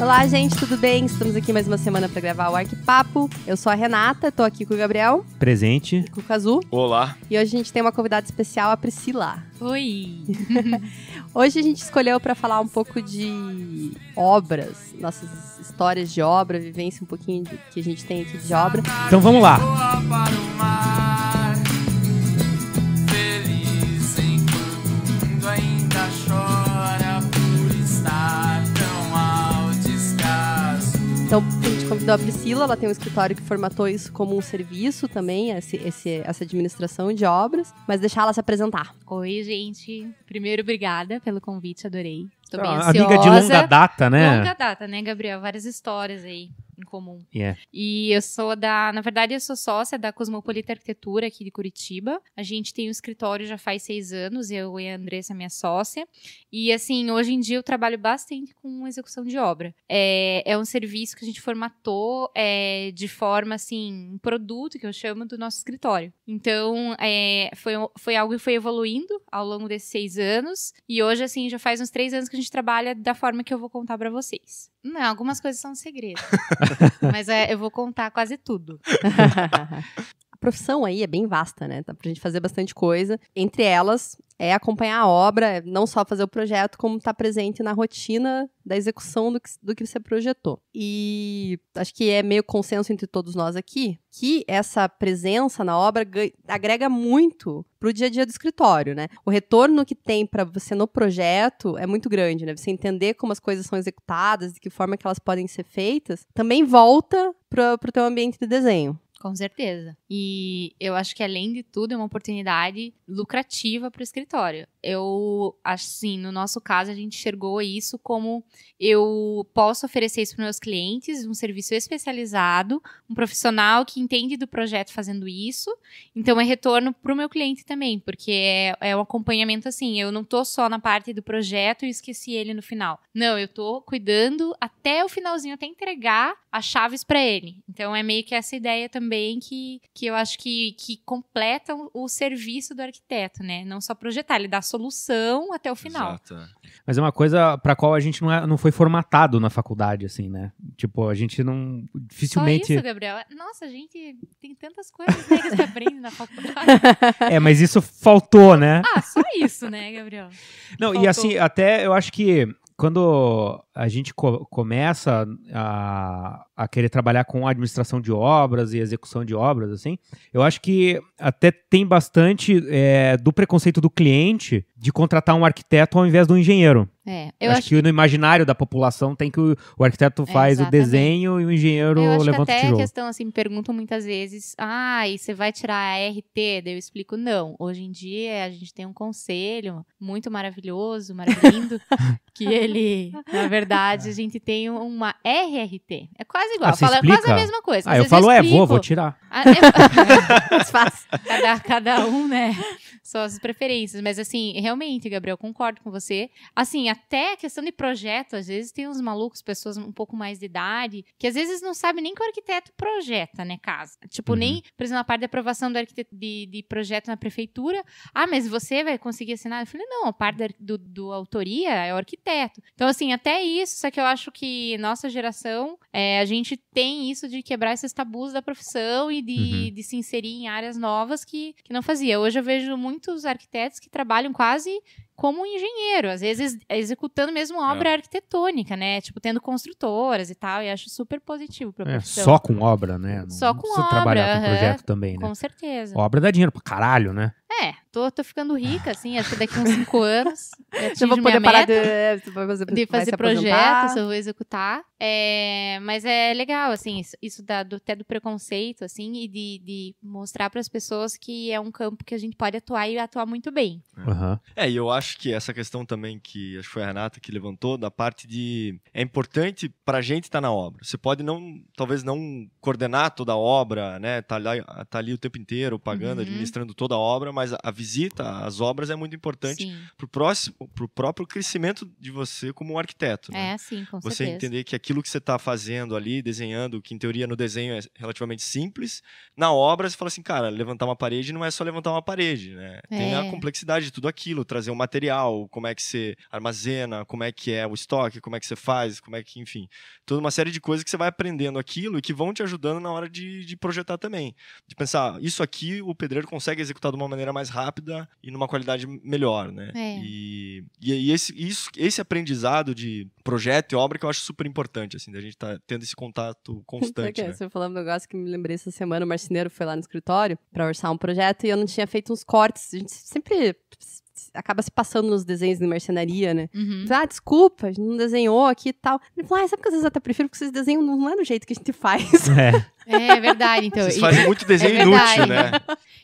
Olá, gente, tudo bem? Estamos aqui mais uma semana para gravar o Arquipapo. Eu sou a Renata, tô aqui com o Gabriel. Presente. E com o Cazu. Olá. E hoje a gente tem uma convidada especial, a Priscila. Oi. hoje a gente escolheu para falar um pouco de obras, nossas histórias de obra, vivência um pouquinho que a gente tem aqui de obra. Então vamos lá. para o mar. Então, a gente convidou a Priscila, ela tem um escritório que formatou isso como um serviço também, esse, esse, essa administração de obras, mas deixar ela se apresentar. Oi, gente. Primeiro, obrigada pelo convite, adorei. Tô ah, bem ansiosa. Amiga de longa data, né? Longa data, né, Gabriel? Várias histórias aí em comum. Yeah. E eu sou da, na verdade, eu sou sócia da Cosmopolita Arquitetura aqui de Curitiba. A gente tem um escritório já faz seis anos, eu e a Andressa, minha sócia. E assim, hoje em dia eu trabalho bastante com execução de obra. É, é um serviço que a gente formatou é, de forma assim, um produto que eu chamo do nosso escritório. Então, é, foi, foi algo que foi evoluindo ao longo desses seis anos. E hoje, assim, já faz uns três anos que a gente trabalha da forma que eu vou contar para vocês. Não, algumas coisas são segredo. Mas é, eu vou contar quase tudo. profissão aí é bem vasta, né? Dá pra gente fazer bastante coisa. Entre elas é acompanhar a obra, é não só fazer o projeto, como estar tá presente na rotina da execução do que, do que você projetou. E acho que é meio consenso entre todos nós aqui que essa presença na obra agrega muito para o dia a dia do escritório, né? O retorno que tem para você no projeto é muito grande, né? Você entender como as coisas são executadas, de que forma que elas podem ser feitas, também volta para o teu ambiente de desenho com certeza. E eu acho que, além de tudo, é uma oportunidade lucrativa para o escritório eu, assim, no nosso caso, a gente enxergou isso como eu posso oferecer isso para meus clientes, um serviço especializado, um profissional que entende do projeto fazendo isso. Então, é retorno para o meu cliente também, porque é, é um acompanhamento assim. Eu não estou só na parte do projeto e esqueci ele no final. Não, eu estou cuidando até o finalzinho, até entregar as chaves para ele. Então, é meio que essa ideia também que, que eu acho que, que completa o serviço do arquiteto, né? Não só projetar, ele dá solução até o final. Exato. Mas é uma coisa para qual a gente não, é, não foi formatado na faculdade, assim, né? Tipo, a gente não. Dificilmente. Só isso, Gabriel. É, nossa, a gente tem tantas coisas né, que se aprende na faculdade. É, mas isso faltou, né? Ah, só isso, né, Gabriel? Não, faltou. e assim, até eu acho que quando a gente co começa a, a, querer trabalhar com administração de obras e execução de obras, assim, eu acho que até tem bastante é, do preconceito do cliente de contratar um arquiteto ao invés do um engenheiro. É, eu acho, acho que, que, no imaginário da população tem que o, o arquiteto é, faz é, o desenho e o engenheiro eu acho levanta que até o tijolo. a questão, assim, me perguntam muitas vezes, ah, e você vai tirar a RT? Daí eu explico, não. Hoje em dia a gente tem um conselho muito maravilhoso, maravilhoso, que ele, na verdade, verdade, a é. gente tem uma RRT. É quase igual. Ah, Fala, é quase a mesma coisa. Ah, eu falo, é, eu é, vou, vou tirar. Ah, fácil cada, cada um, né? Suas preferências. Mas, assim, realmente, Gabriel, concordo com você. Assim, até a questão de projeto, às vezes tem uns malucos, pessoas um pouco mais de idade, que às vezes não sabem nem que o arquiteto projeta, né, casa. Tipo, uhum. nem, por exemplo, a parte da aprovação do arquiteto de, de projeto na prefeitura. Ah, mas você vai conseguir assinar? Eu falei, não, a parte do, do autoria é o arquiteto. Então, assim, até aí isso, só que eu acho que nossa geração, é, a gente tem isso de quebrar esses tabus da profissão e de, uhum. de se inserir em áreas novas que, que não fazia. Hoje eu vejo muitos arquitetos que trabalham quase como engenheiro, às vezes executando mesmo é. obra é. arquitetônica, né? Tipo, tendo construtoras e tal, e acho super positivo pra é, Só com obra, né? Não, só com não obra. trabalhar com projeto também, né? Com certeza. Obra dá dinheiro pra caralho, né? É, tô, tô ficando rica, assim, acho que daqui uns cinco anos eu vou poder parar de, é, você, de fazer projetos, eu vou executar. É, mas é legal, assim, isso, isso da, do, até do preconceito, assim, e de, de mostrar para as pessoas que é um campo que a gente pode atuar e atuar muito bem. Uhum. É, e eu acho que essa questão também que acho que foi a Renata que levantou, da parte de. É importante para a gente estar tá na obra. Você pode não, talvez não coordenar toda a obra, né, tá, tá ali o tempo inteiro, pagando, uhum. administrando toda a obra, mas mas a, visita às obras é muito importante para o próximo, para o próprio crescimento de você como arquiteto. Né? É, sim, com Você certeza. entender que aquilo que você está fazendo ali, desenhando, que em teoria no desenho é relativamente simples, na obra você fala assim, cara, levantar uma parede não é só levantar uma parede, né? É. Tem a é. complexidade de tudo aquilo, trazer o um material, como é que você armazena, como é que é o estoque, como é que você faz, como é que, enfim, toda uma série de coisas que você vai aprendendo aquilo e que vão te ajudando na hora de, de projetar também. De pensar, isso aqui o pedreiro consegue executar de uma maneira mais rápida e numa qualidade melhor, né? É. E, e esse, isso, esse aprendizado de projeto e obra que eu acho super importante, assim, da gente tá tendo esse contato constante. né? Você falando um negócio que me lembrei essa semana, o marceneiro foi lá no escritório para orçar um projeto e eu não tinha feito uns cortes. A gente sempre acaba se passando nos desenhos de mercenaria, né? Uhum. Ah, desculpa, a gente não desenhou aqui e tal. Ele falou, ah, sabe que às vezes eu até prefiro que vocês desenham não é do jeito que a gente faz. É. é, é verdade, então. Vocês fazem muito é desenho é inútil, né?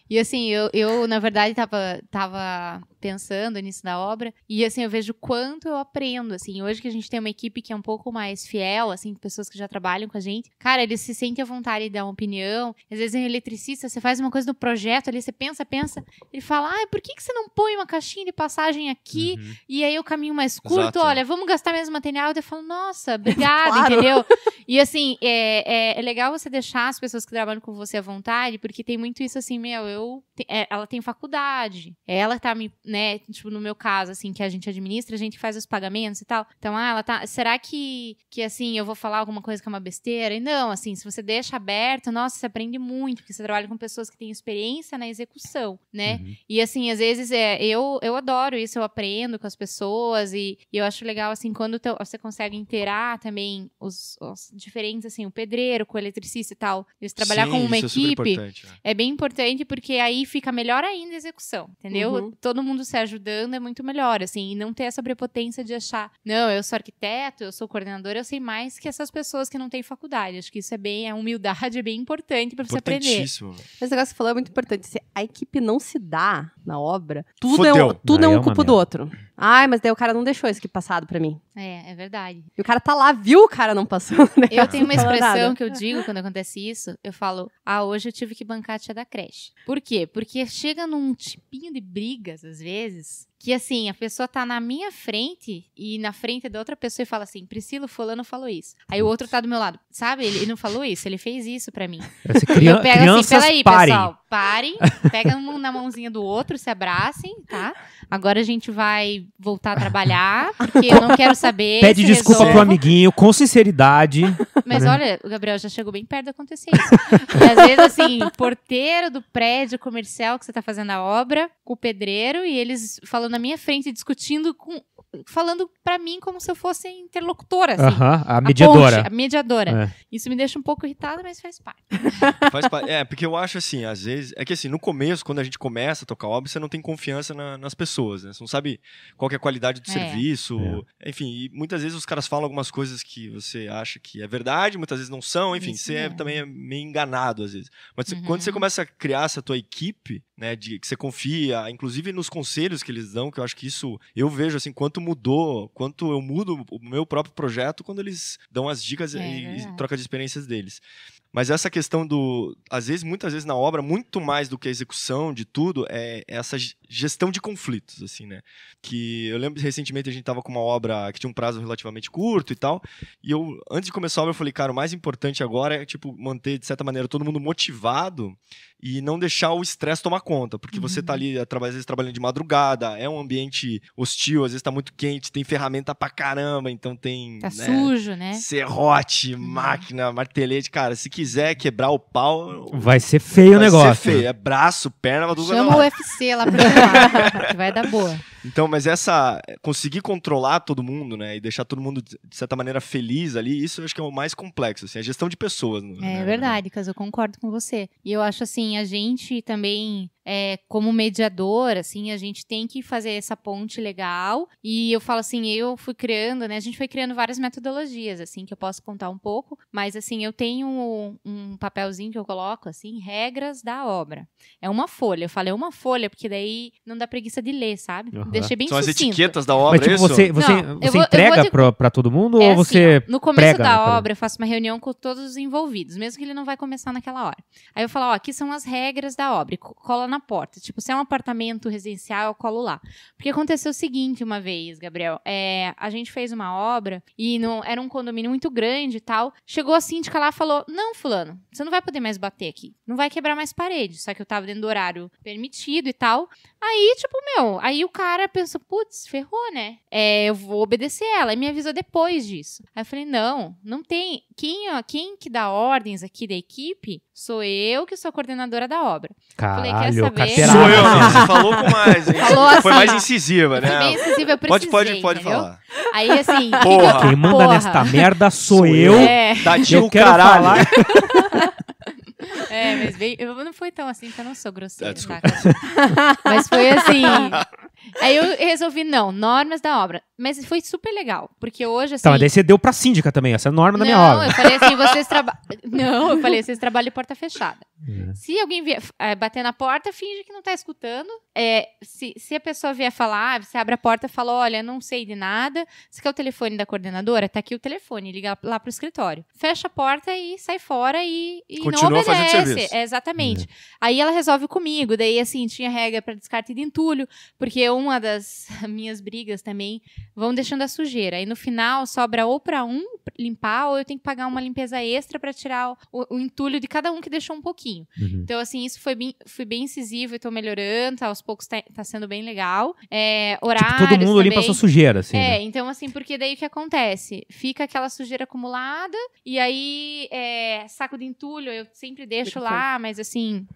E assim, eu, eu na verdade tava, tava pensando nisso da obra. E assim, eu vejo quanto eu aprendo, assim, hoje que a gente tem uma equipe que é um pouco mais fiel, assim, pessoas que já trabalham com a gente. Cara, eles se sentem à vontade de dar uma opinião. Às vezes é um eletricista, você faz uma coisa no projeto ali, você pensa, pensa, ele fala: "Ah, por que que você não põe uma caixinha de passagem aqui?" Uhum. E aí o caminho mais curto, Exato. olha, vamos gastar mesmo material. Eu falo: "Nossa, obrigada", claro. entendeu? E assim, é, é, é legal você deixar as pessoas que trabalham com você à vontade, porque tem muito isso assim, meu, eu é, ela tem faculdade, ela tá me, né, tipo, no meu caso, assim, que a gente administra, a gente faz os pagamentos e tal. Então, ah, ela tá. Será que, que assim, eu vou falar alguma coisa que é uma besteira? E não, assim, se você deixa aberto, nossa, você aprende muito, porque você trabalha com pessoas que têm experiência na execução, né? Uhum. E assim, às vezes é, eu, eu adoro isso, eu aprendo com as pessoas e, e eu acho legal, assim, quando você consegue inteirar também os, os, diferentes, assim, o pedreiro com o eletricista e tal, eles trabalhar Sim, com uma é equipe é, é bem importante porque aí fica melhor ainda a execução, entendeu? Uhum. Todo mundo se ajudando é muito melhor, assim, e não ter essa prepotência de achar, não, eu sou arquiteto, eu sou coordenador, eu sei mais que essas pessoas que não têm faculdade. Acho que isso é bem, a humildade, é bem importante para você aprender. Esse negócio que você falou é muito importante. Se a equipe não se dá na obra, tudo é um, tudo é um é culpa do outro. Ai, mas daí o cara não deixou isso aqui passado pra mim. É, é verdade. E o cara tá lá, viu o cara não passou. Né? Eu tenho uma tá expressão que eu digo quando acontece isso. Eu falo, ah, hoje eu tive que bancar a tia da creche. Por quê? Porque chega num tipinho de brigas, às vezes, que assim, a pessoa tá na minha frente e na frente da outra pessoa e fala assim, Priscila, fulano falou isso. Aí o outro tá do meu lado, sabe? Ele, não falou isso, ele fez isso pra mim. Essa é crian eu pego assim, peraí, parem. pessoal, parem, Pega um na mãozinha do outro, se abracem, tá? Agora a gente vai voltar a trabalhar, porque eu não quero saber. Pede desculpa resolvo. pro amiguinho, com sinceridade. Mas né? olha, o Gabriel já chegou bem perto de acontecer isso. às vezes, assim, porteiro do prédio comercial que você tá fazendo a obra, o pedreiro, e eles falando na minha frente, discutindo com falando para mim como se eu fosse interlocutora, assim. a mediadora. A, ponte, a mediadora. É. Isso me deixa um pouco irritada, mas faz parte. Faz parte. É, porque eu acho assim, às vezes. É que assim, no começo, quando a gente começa a tocar óbvio, você não tem confiança na, nas pessoas, né? Você não sabe qual é a qualidade do é. serviço. É. Enfim, muitas vezes os caras falam algumas coisas que você acha que é verdade, muitas vezes não são, enfim, Isso você é. também é meio enganado às vezes. Mas quando você uhum. começa a criar essa tua equipe, né, de que você confia, inclusive nos conselhos que eles dão, que eu acho que isso eu vejo assim quanto mudou, quanto eu mudo o meu próprio projeto quando eles dão as dicas é, e, é. e troca de experiências deles. Mas essa questão do. Às vezes, muitas vezes na obra, muito mais do que a execução de tudo, é essa gestão de conflitos, assim, né? Que eu lembro recentemente a gente tava com uma obra que tinha um prazo relativamente curto e tal. E eu, antes de começar a obra, eu falei, cara, o mais importante agora é, tipo, manter, de certa maneira, todo mundo motivado e não deixar o estresse tomar conta. Porque uhum. você tá uhum. ali, eh, às vezes, trabalhando de madrugada, é um ambiente hostil, às vezes tá muito quente, tem ferramenta pra caramba, então tem. Tá né, sujo, né? Serrote, uhum. máquina, martelete, cara, se quiser quebrar o pau. Vai ser feio vai o negócio. Vai ser feio. É braço, perna, mas Chama o é UFC lá pra filmar, que vai dar boa. Então, mas essa. Conseguir controlar todo mundo, né? E deixar todo mundo, de certa maneira, feliz ali, isso eu acho que é o mais complexo, assim, a gestão de pessoas. Né? É verdade, Caso, eu concordo com você. E eu acho assim, a gente também. É, como mediador, assim, a gente tem que fazer essa ponte legal. E eu falo assim, eu fui criando, né? A gente foi criando várias metodologias, assim, que eu posso contar um pouco. Mas, assim, eu tenho um, um papelzinho que eu coloco, assim, regras da obra. É uma folha. Eu falei é uma folha, porque daí não dá preguiça de ler, sabe? Uhum deixei né? bem São as etiquetas da obra, Mas, tipo, é você, você, Não, você entrega vou pra, todo mundo É ou assim, você. no começo prega, da né, obra, eu faço uma reunião com todos os envolvidos, mesmo que ele não vai começar naquela hora. Aí eu falo, ó, aqui são as regras da obra, cola na porta. Tipo, se é um apartamento residencial, eu colo lá. Porque aconteceu o seguinte uma vez, Gabriel, é, a gente fez uma obra e não era um condomínio muito grande e tal. Chegou a síndica lá e falou: "Não, fulano, você não vai poder mais bater aqui. Não vai quebrar mais parede". Só que eu tava dentro do horário permitido e tal. Aí, tipo, meu, aí o cara pensou, putz, ferrou, né? É, eu vou obedecer ela. E me avisou depois disso. Aí eu falei, não, não tem. Quem, ó, quem que dá ordens aqui da equipe sou eu que sou a coordenadora da obra. Caralho, falei, quer saber? Sou eu, Você falou com mais, hein? Falou assim, Foi mais incisiva, né? Bem incisiva, eu pode, pode, pode falar. Aí, assim... Porra. Quem manda Porra. nesta merda sou, sou eu. É. Da eu quero caralho. Falar... É, mas bem, eu não fui tão assim, porque eu não sou grosseira, ah, tá? Mas foi assim. Aí eu resolvi, não, normas da obra. Mas foi super legal, porque hoje, assim... Tá, mas assim daí você deu pra síndica também, essa é a norma da minha obra. Não, eu falei assim, vocês trabalham... não, eu falei, vocês trabalham porta fechada. É. Se alguém vier é, bater na porta, finge que não tá escutando. É, se, se a pessoa vier falar, você abre a porta e fala, olha, não sei de nada, você quer o telefone da coordenadora? Tá aqui o telefone, liga lá pro escritório. Fecha a porta e sai fora e, e não obedece. É, exatamente. É. Aí ela resolve comigo, daí assim, tinha regra para descarte de entulho, porque uma das minhas brigas também vão deixando a sujeira. E no final sobra ou para um limpar, ou eu tenho que pagar uma limpeza extra para tirar o, o, entulho de cada um que deixou um pouquinho. Uhum. Então, assim, isso foi bem, fui bem incisivo e tô melhorando, tá, aos poucos tá, tá, sendo bem legal. É, horários tipo, todo mundo também. limpa sua sujeira, assim. É, né? então, assim, porque daí o que acontece? Fica aquela sujeira acumulada, e aí é, saco de entulho eu sempre deixo lá, mas assim,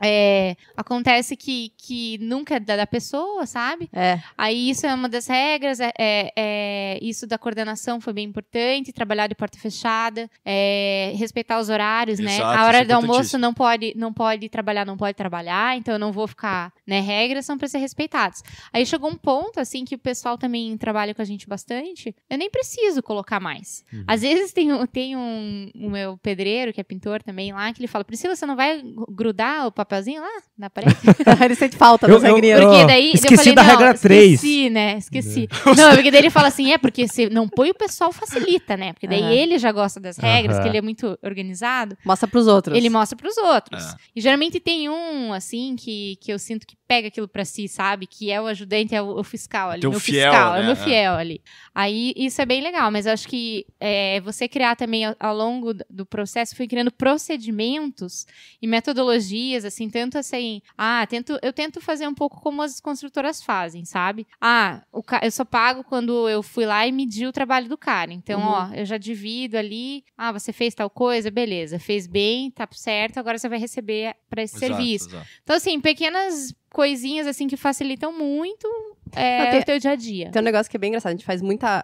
é, acontece que, que nunca é da, pessoa, sabe? É. Aí isso é uma das regras, é, é, é isso da coordenação foi bem importante, trabalhar de porta fechada, é, respeitar os horários, né? Exato, né? A hora é do almoço não pode, não pode trabalhar, não pode trabalhar, então eu não vou ficar, né? Regras são para ser respeitadas. Aí chegou um ponto, assim, que o pessoal também trabalha com a gente bastante, eu nem preciso colocar mais. Uhum. Às vezes tem, tem um, o meu pedreiro, que é pintor também lá, que ele fala, Priscila, você não vai grudar o papel papelzinho lá na parede? Ah, ele sente falta das regrinhas. Porque daí, esqueci falei, da regra 3. Esqueci, né? Esqueci. É. não, é porque daí ele fala assim, é porque se não põe o pessoal facilita, né? Porque daí uhum. ele já gosta das regras, uhum. que ele é muito organizado. Mostra pros outros. Ele mostra pros outros. Uhum. E geralmente tem um, assim, que, que eu sinto que pega aquilo para si, sabe? Que é o ajudante, é o, fiscal ali. Teu meu fiel, fiscal, né? é o meu né? fiel ali. Aí isso é bem legal, mas eu acho que é, você criar também ao, ao longo do processo, fui criando procedimentos e metodologias, assim, tanto assim, ah, tento, eu tento fazer um pouco como as construtoras fazem, sabe? Ah, o, eu só pago quando eu fui lá e medi o trabalho do cara. Então, uhum. ó, eu já divido ali, ah, você fez tal coisa, beleza, fez bem, tá certo, agora você vai receber para esse exato, serviço. Exato. Então, assim, pequenas coisinhas assim que facilitam muito é, tem, o teu dia a dia. Tem um negócio que é bem engraçado, a gente faz muita,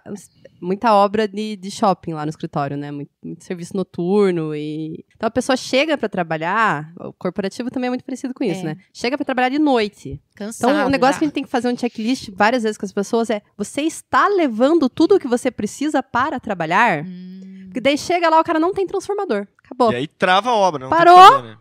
muita obra de, de shopping lá no escritório, né? Muito, muito serviço noturno e. Então a pessoa chega para trabalhar, o corporativo também é muito parecido com isso, é. né? Chega para trabalhar de noite. Então, Cansado, então, o um negócio já. que a gente tem que fazer um checklist várias vezes com as pessoas é: você está levando tudo o que você precisa para trabalhar? Hum. Porque daí chega lá, o cara não tem transformador. Acabou. E aí trava a obra, Parou!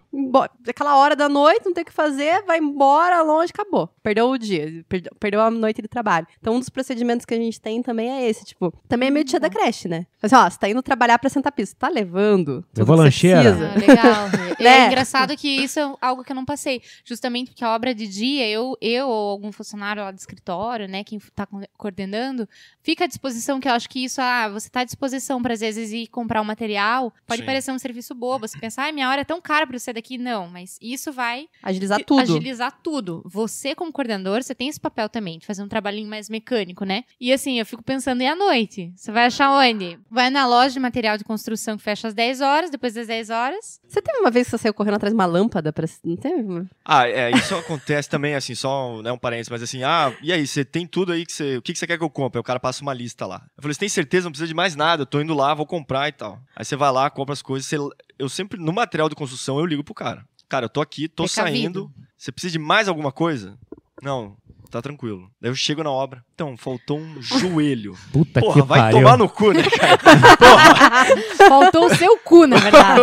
daquela Aquela hora da noite, não tem o que fazer, vai embora longe, acabou. Perdeu o dia, perdeu, a noite de trabalho. Então, um dos procedimentos que a gente tem também é esse, tipo, também é meio tia da uhum. creche, né? Assim, ó, você tá indo trabalhar pra sentar piso, tá levando. Eu vou lancheira. Ah, legal. né? É engraçado que isso é algo que eu não passei. Justamente porque a obra de dia, eu, eu ou algum funcionário lá do escritório, né, quem tá coordenando, fica à disposição, que eu acho que isso, ah, você tá à disposição pra às vezes ir comprar o um material, pode Sim. parecer um serviço bobo. Você pensar, ah, minha hora é tão cara pra você daqui daqui, não, mas isso vai agilizar tudo. Agilizar tudo. Você como coordenador, você tem esse papel também de fazer um trabalhinho mais mecânico, né? E assim, eu fico pensando e à noite, você vai achar onde? Vai na loja de material de construção que fecha às 10 horas, depois das 10 horas. Você teve uma vez que você saiu correndo atrás de uma lâmpada para não teve? Ah, é, isso acontece também assim, só, né, um parênteses, mas assim, ah, e aí, você tem tudo aí que você, o que que você quer que eu compre? Aí o cara passa uma lista lá. Eu falei, você tem certeza, não precisa de mais nada, eu tô indo lá, vou comprar e tal. Aí você vai lá, compra as coisas, você eu sempre, no material de construção, eu ligo pro cara. Cara, eu tô aqui, tô saindo. Você precisa de mais alguma coisa? Não, tá tranquilo. Daí eu chego na obra, então, faltou um joelho. Puta Porra, que vai tomar no cu, né, cara? Porra. Faltou o seu cu, na verdade.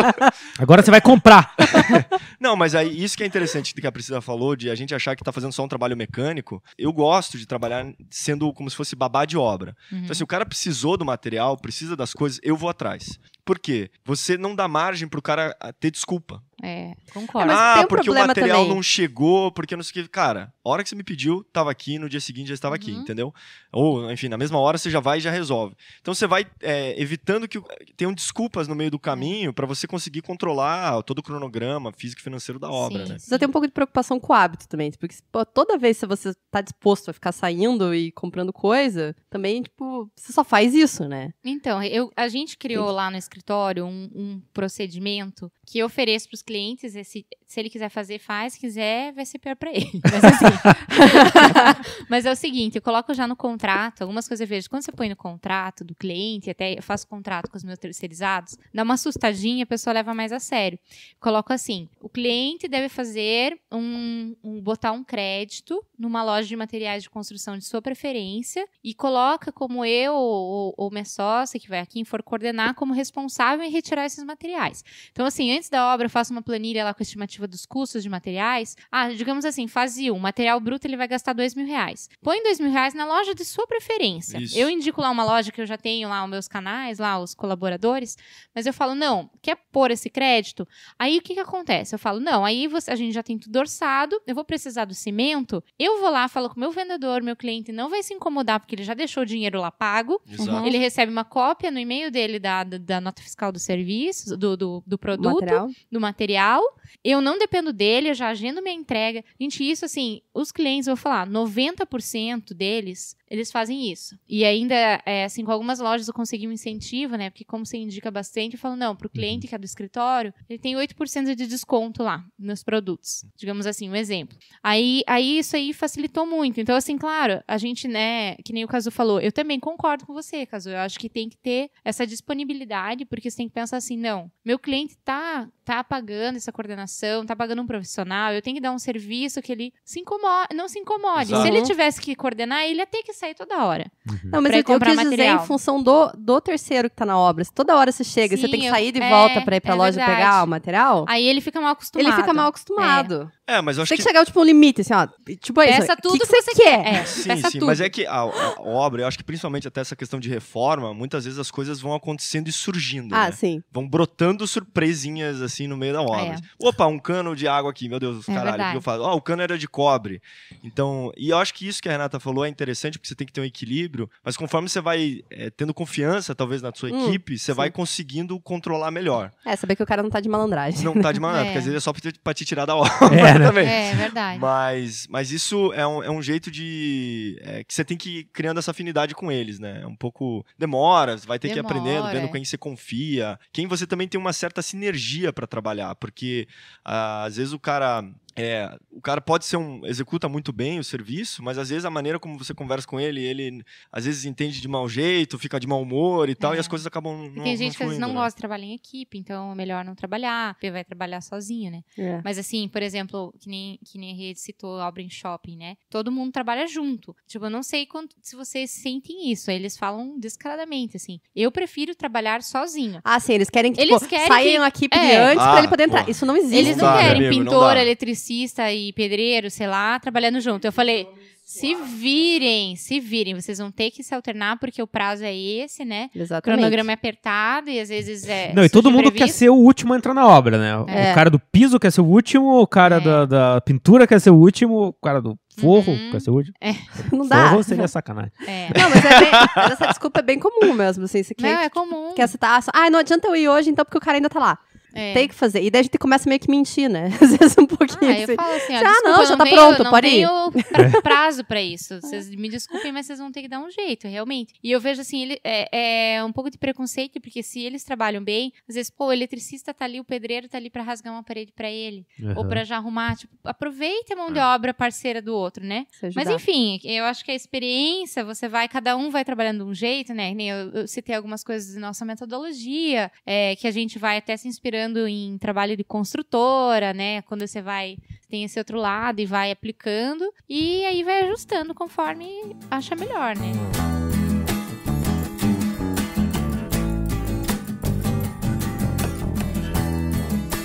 Agora você vai comprar. Não, mas aí isso que é interessante que a Priscila falou, de a gente achar que tá fazendo só um trabalho mecânico. Eu gosto de trabalhar sendo como se fosse babá de obra. Uhum. Então, assim, o cara precisou do material, precisa das coisas, eu vou atrás. Por quê? Você não dá margem pro cara ah, ter desculpa. É, é, concordo. ah, um porque o material também. não chegou, porque não sei o que. Cara, a hora que você me pediu, tava aqui, no dia seguinte já estava uhum. aqui, entendeu? Ou, enfim, na mesma hora você já vai e já resolve. Então você vai é, evitando que tenham desculpas no meio do caminho para você conseguir controlar todo o cronograma físico e financeiro da obra, Sim. né? Precisa ter um pouco de preocupação com o hábito também, porque pô, toda vez que você tá disposto a ficar saindo e comprando coisa, também, tipo, você só faz isso, né? Então, eu, a gente criou lá no escritório um, um procedimento que eu ofereço para os clientes esse, se ele quiser fazer, faz. Se quiser, vai ser pior para ele. Mas, assim, mas é o seguinte, eu coloco já no contrato, algumas coisas eu vejo. Quando você põe no contrato do cliente, até eu faço contrato com os meus terceirizados, dá uma assustadinha, a pessoa leva mais a sério. Coloco assim, o cliente deve fazer um, um botar um crédito numa loja de materiais de construção de sua preferência e coloca como eu ou, ou minha sócia, que vai aqui, for coordenar como responsável em retirar esses materiais. Então, assim, antes da obra, eu faço uma planilha lá com a estimativa estimativa dos custos de materiais, ah, digamos assim, fase 1, material bruto ele vai gastar dois mil reais. Põe dois mil reais na loja de sua preferência. Isso. Eu indico lá uma loja que eu já tenho lá os meus canais, lá os colaboradores, mas eu falo, não, quer pôr esse crédito? Aí o que, que acontece? Eu falo, não, aí você, a gente já tem tudo orçado, eu vou precisar do cimento, eu vou lá, falo com o meu vendedor, meu cliente não vai se incomodar porque ele já deixou o dinheiro lá pago, Exato. ele recebe uma cópia no e-mail dele da, da, da nota fiscal do serviço, do, do, do produto, material. do material, eu não não dependo dele, eu já agendo minha entrega. Gente, isso assim, os clientes, eu vou falar, 90% deles eles fazem isso. E ainda, é, assim, com algumas lojas eu consegui um incentivo, né? Porque como você indica bastante, eu falo, não, pro cliente uhum. que é do escritório, ele tem 8% de desconto lá nos produtos. Digamos assim, um exemplo. Aí, aí isso aí facilitou muito. Então, assim, claro, a gente, né, que nem o Caso falou, eu também concordo com você, Caso. Eu acho que tem que ter essa disponibilidade, porque você tem que pensar assim, não, meu cliente tá tá pagando essa coordenação, tá pagando um profissional, eu tenho que dar um serviço que ele se incomode, não se incomode. Exato. Se ele tivesse que coordenar, ele ia ter que sair toda hora. Uhum. Não, mas eu, eu quis material. dizer em função do, do terceiro que tá na obra. Se toda hora você chega, Sim, você tem que sair de eu, volta é, pra ir pra é loja verdade. pegar o material. Aí ele fica mal acostumado. Ele fica mal acostumado. É, é mas eu acho tem que. que chegar, tipo, um limite, assim, ó. Tipo, é isso. Peça tudo que, que, que você quer. quer. É, sim, Peça sim. Tudo. Mas é que a, a, obra, eu acho que principalmente até essa questão de reforma, muitas vezes as coisas vão acontecendo e surgindo. Ah, né? sim. Vão brotando surpresinhas, assim, no meio da obra. É. Tipo, opa, um cano de água aqui, meu Deus, é caralho, o que eu faço? Ó, oh, o cano era de cobre. Então, e eu acho que isso que a Renata falou é interessante, porque você tem que ter um equilíbrio, mas conforme você vai é, tendo confiança, talvez, na sua hum, equipe, você sim. vai conseguindo controlar melhor. É, saber que o cara não tá de malandragem. Não tá de malandragem, é. porque às vezes é só pra te, pra te tirar da hora é, né? também. É, é, verdade. Mas, mas isso é um, é um jeito de. Eh, que você tem que ir criando essa afinidade com eles, né? É um pouco. Demora, vai ter demora, que ir aprendendo, vendo é. quem você confia, quem você também tem uma certa sinergia para trabalhar, porque ah, às vezes o cara é, o cara pode ser um. executa muito bem o serviço, mas às vezes a maneira como você conversa com ele, ele às vezes entende de mau jeito, fica de mau humor e tal, é. e as é. coisas acabam não. E tem gente não fluindo, que às vezes não né? gosta de trabalhar em equipe, então é melhor não trabalhar, porque vai trabalhar sozinho, né? É. Mas assim, por exemplo, que nem, que nem a rede citou em Shopping, né? Todo mundo trabalha junto. Tipo, eu não sei se vocês sentem isso. Eles falam descaradamente, assim. Eu prefiro trabalhar sozinho. Ah, sim, eles querem que eles tipo, querem saiam que... aqui é. antes ah, pra ele poder entrar. Pô. Ah, isso não existe. Eles não, não querem amigo, pintor, eletricista eletricista e pedreiro, sei lá, trabalhando junto. Eu falei, se virem, se virem, vocês vão ter que se alternar porque o prazo é esse, né? Exatamente. O cronograma é apertado e às vezes é. Não, e todo mundo previsto. quer ser o último a entrar na obra, né? É. O cara do piso quer ser o último, o cara é. da, da, pintura quer ser o último, o cara do forro uhum. quer ser o último. É. Não dá. Forro seria sacanagem. É. Não, mas, é bem, mas essa desculpa é bem comum mesmo, assim. Você quer, não, é comum. Quer citar, ah, não adianta eu ir hoje então porque o cara ainda tá lá. É. Tem que fazer. E daí a gente começa meio que mentir, né? Às vezes um pouquinho. Ah, assim. eu falo assim, ó, ah, não, já tá tenho, pronto, não pode ir. Eu tenho é. prazo pra isso. Vocês me desculpem, mas vocês vão ter que dar um jeito, realmente. E eu vejo assim, ele, é, é um pouco de preconceito, porque se eles trabalham bem, às vezes, pô, o eletricista tá ali, o pedreiro tá ali pra rasgar uma parede pra ele. Uhum. Ou pra já arrumar. Tipo, aproveita a mão de ah. obra parceira do outro, né? Mas enfim, eu acho que a experiência, você vai, cada um vai trabalhando de um jeito, né? Eu, eu citei algumas coisas de nossa metodologia, é, que a gente vai até se inspirando entrando em trabalho de construtora, né? Quando você vai, tem esse outro lado e vai aplicando. E aí vai ajustando conforme acha melhor, né? Hum.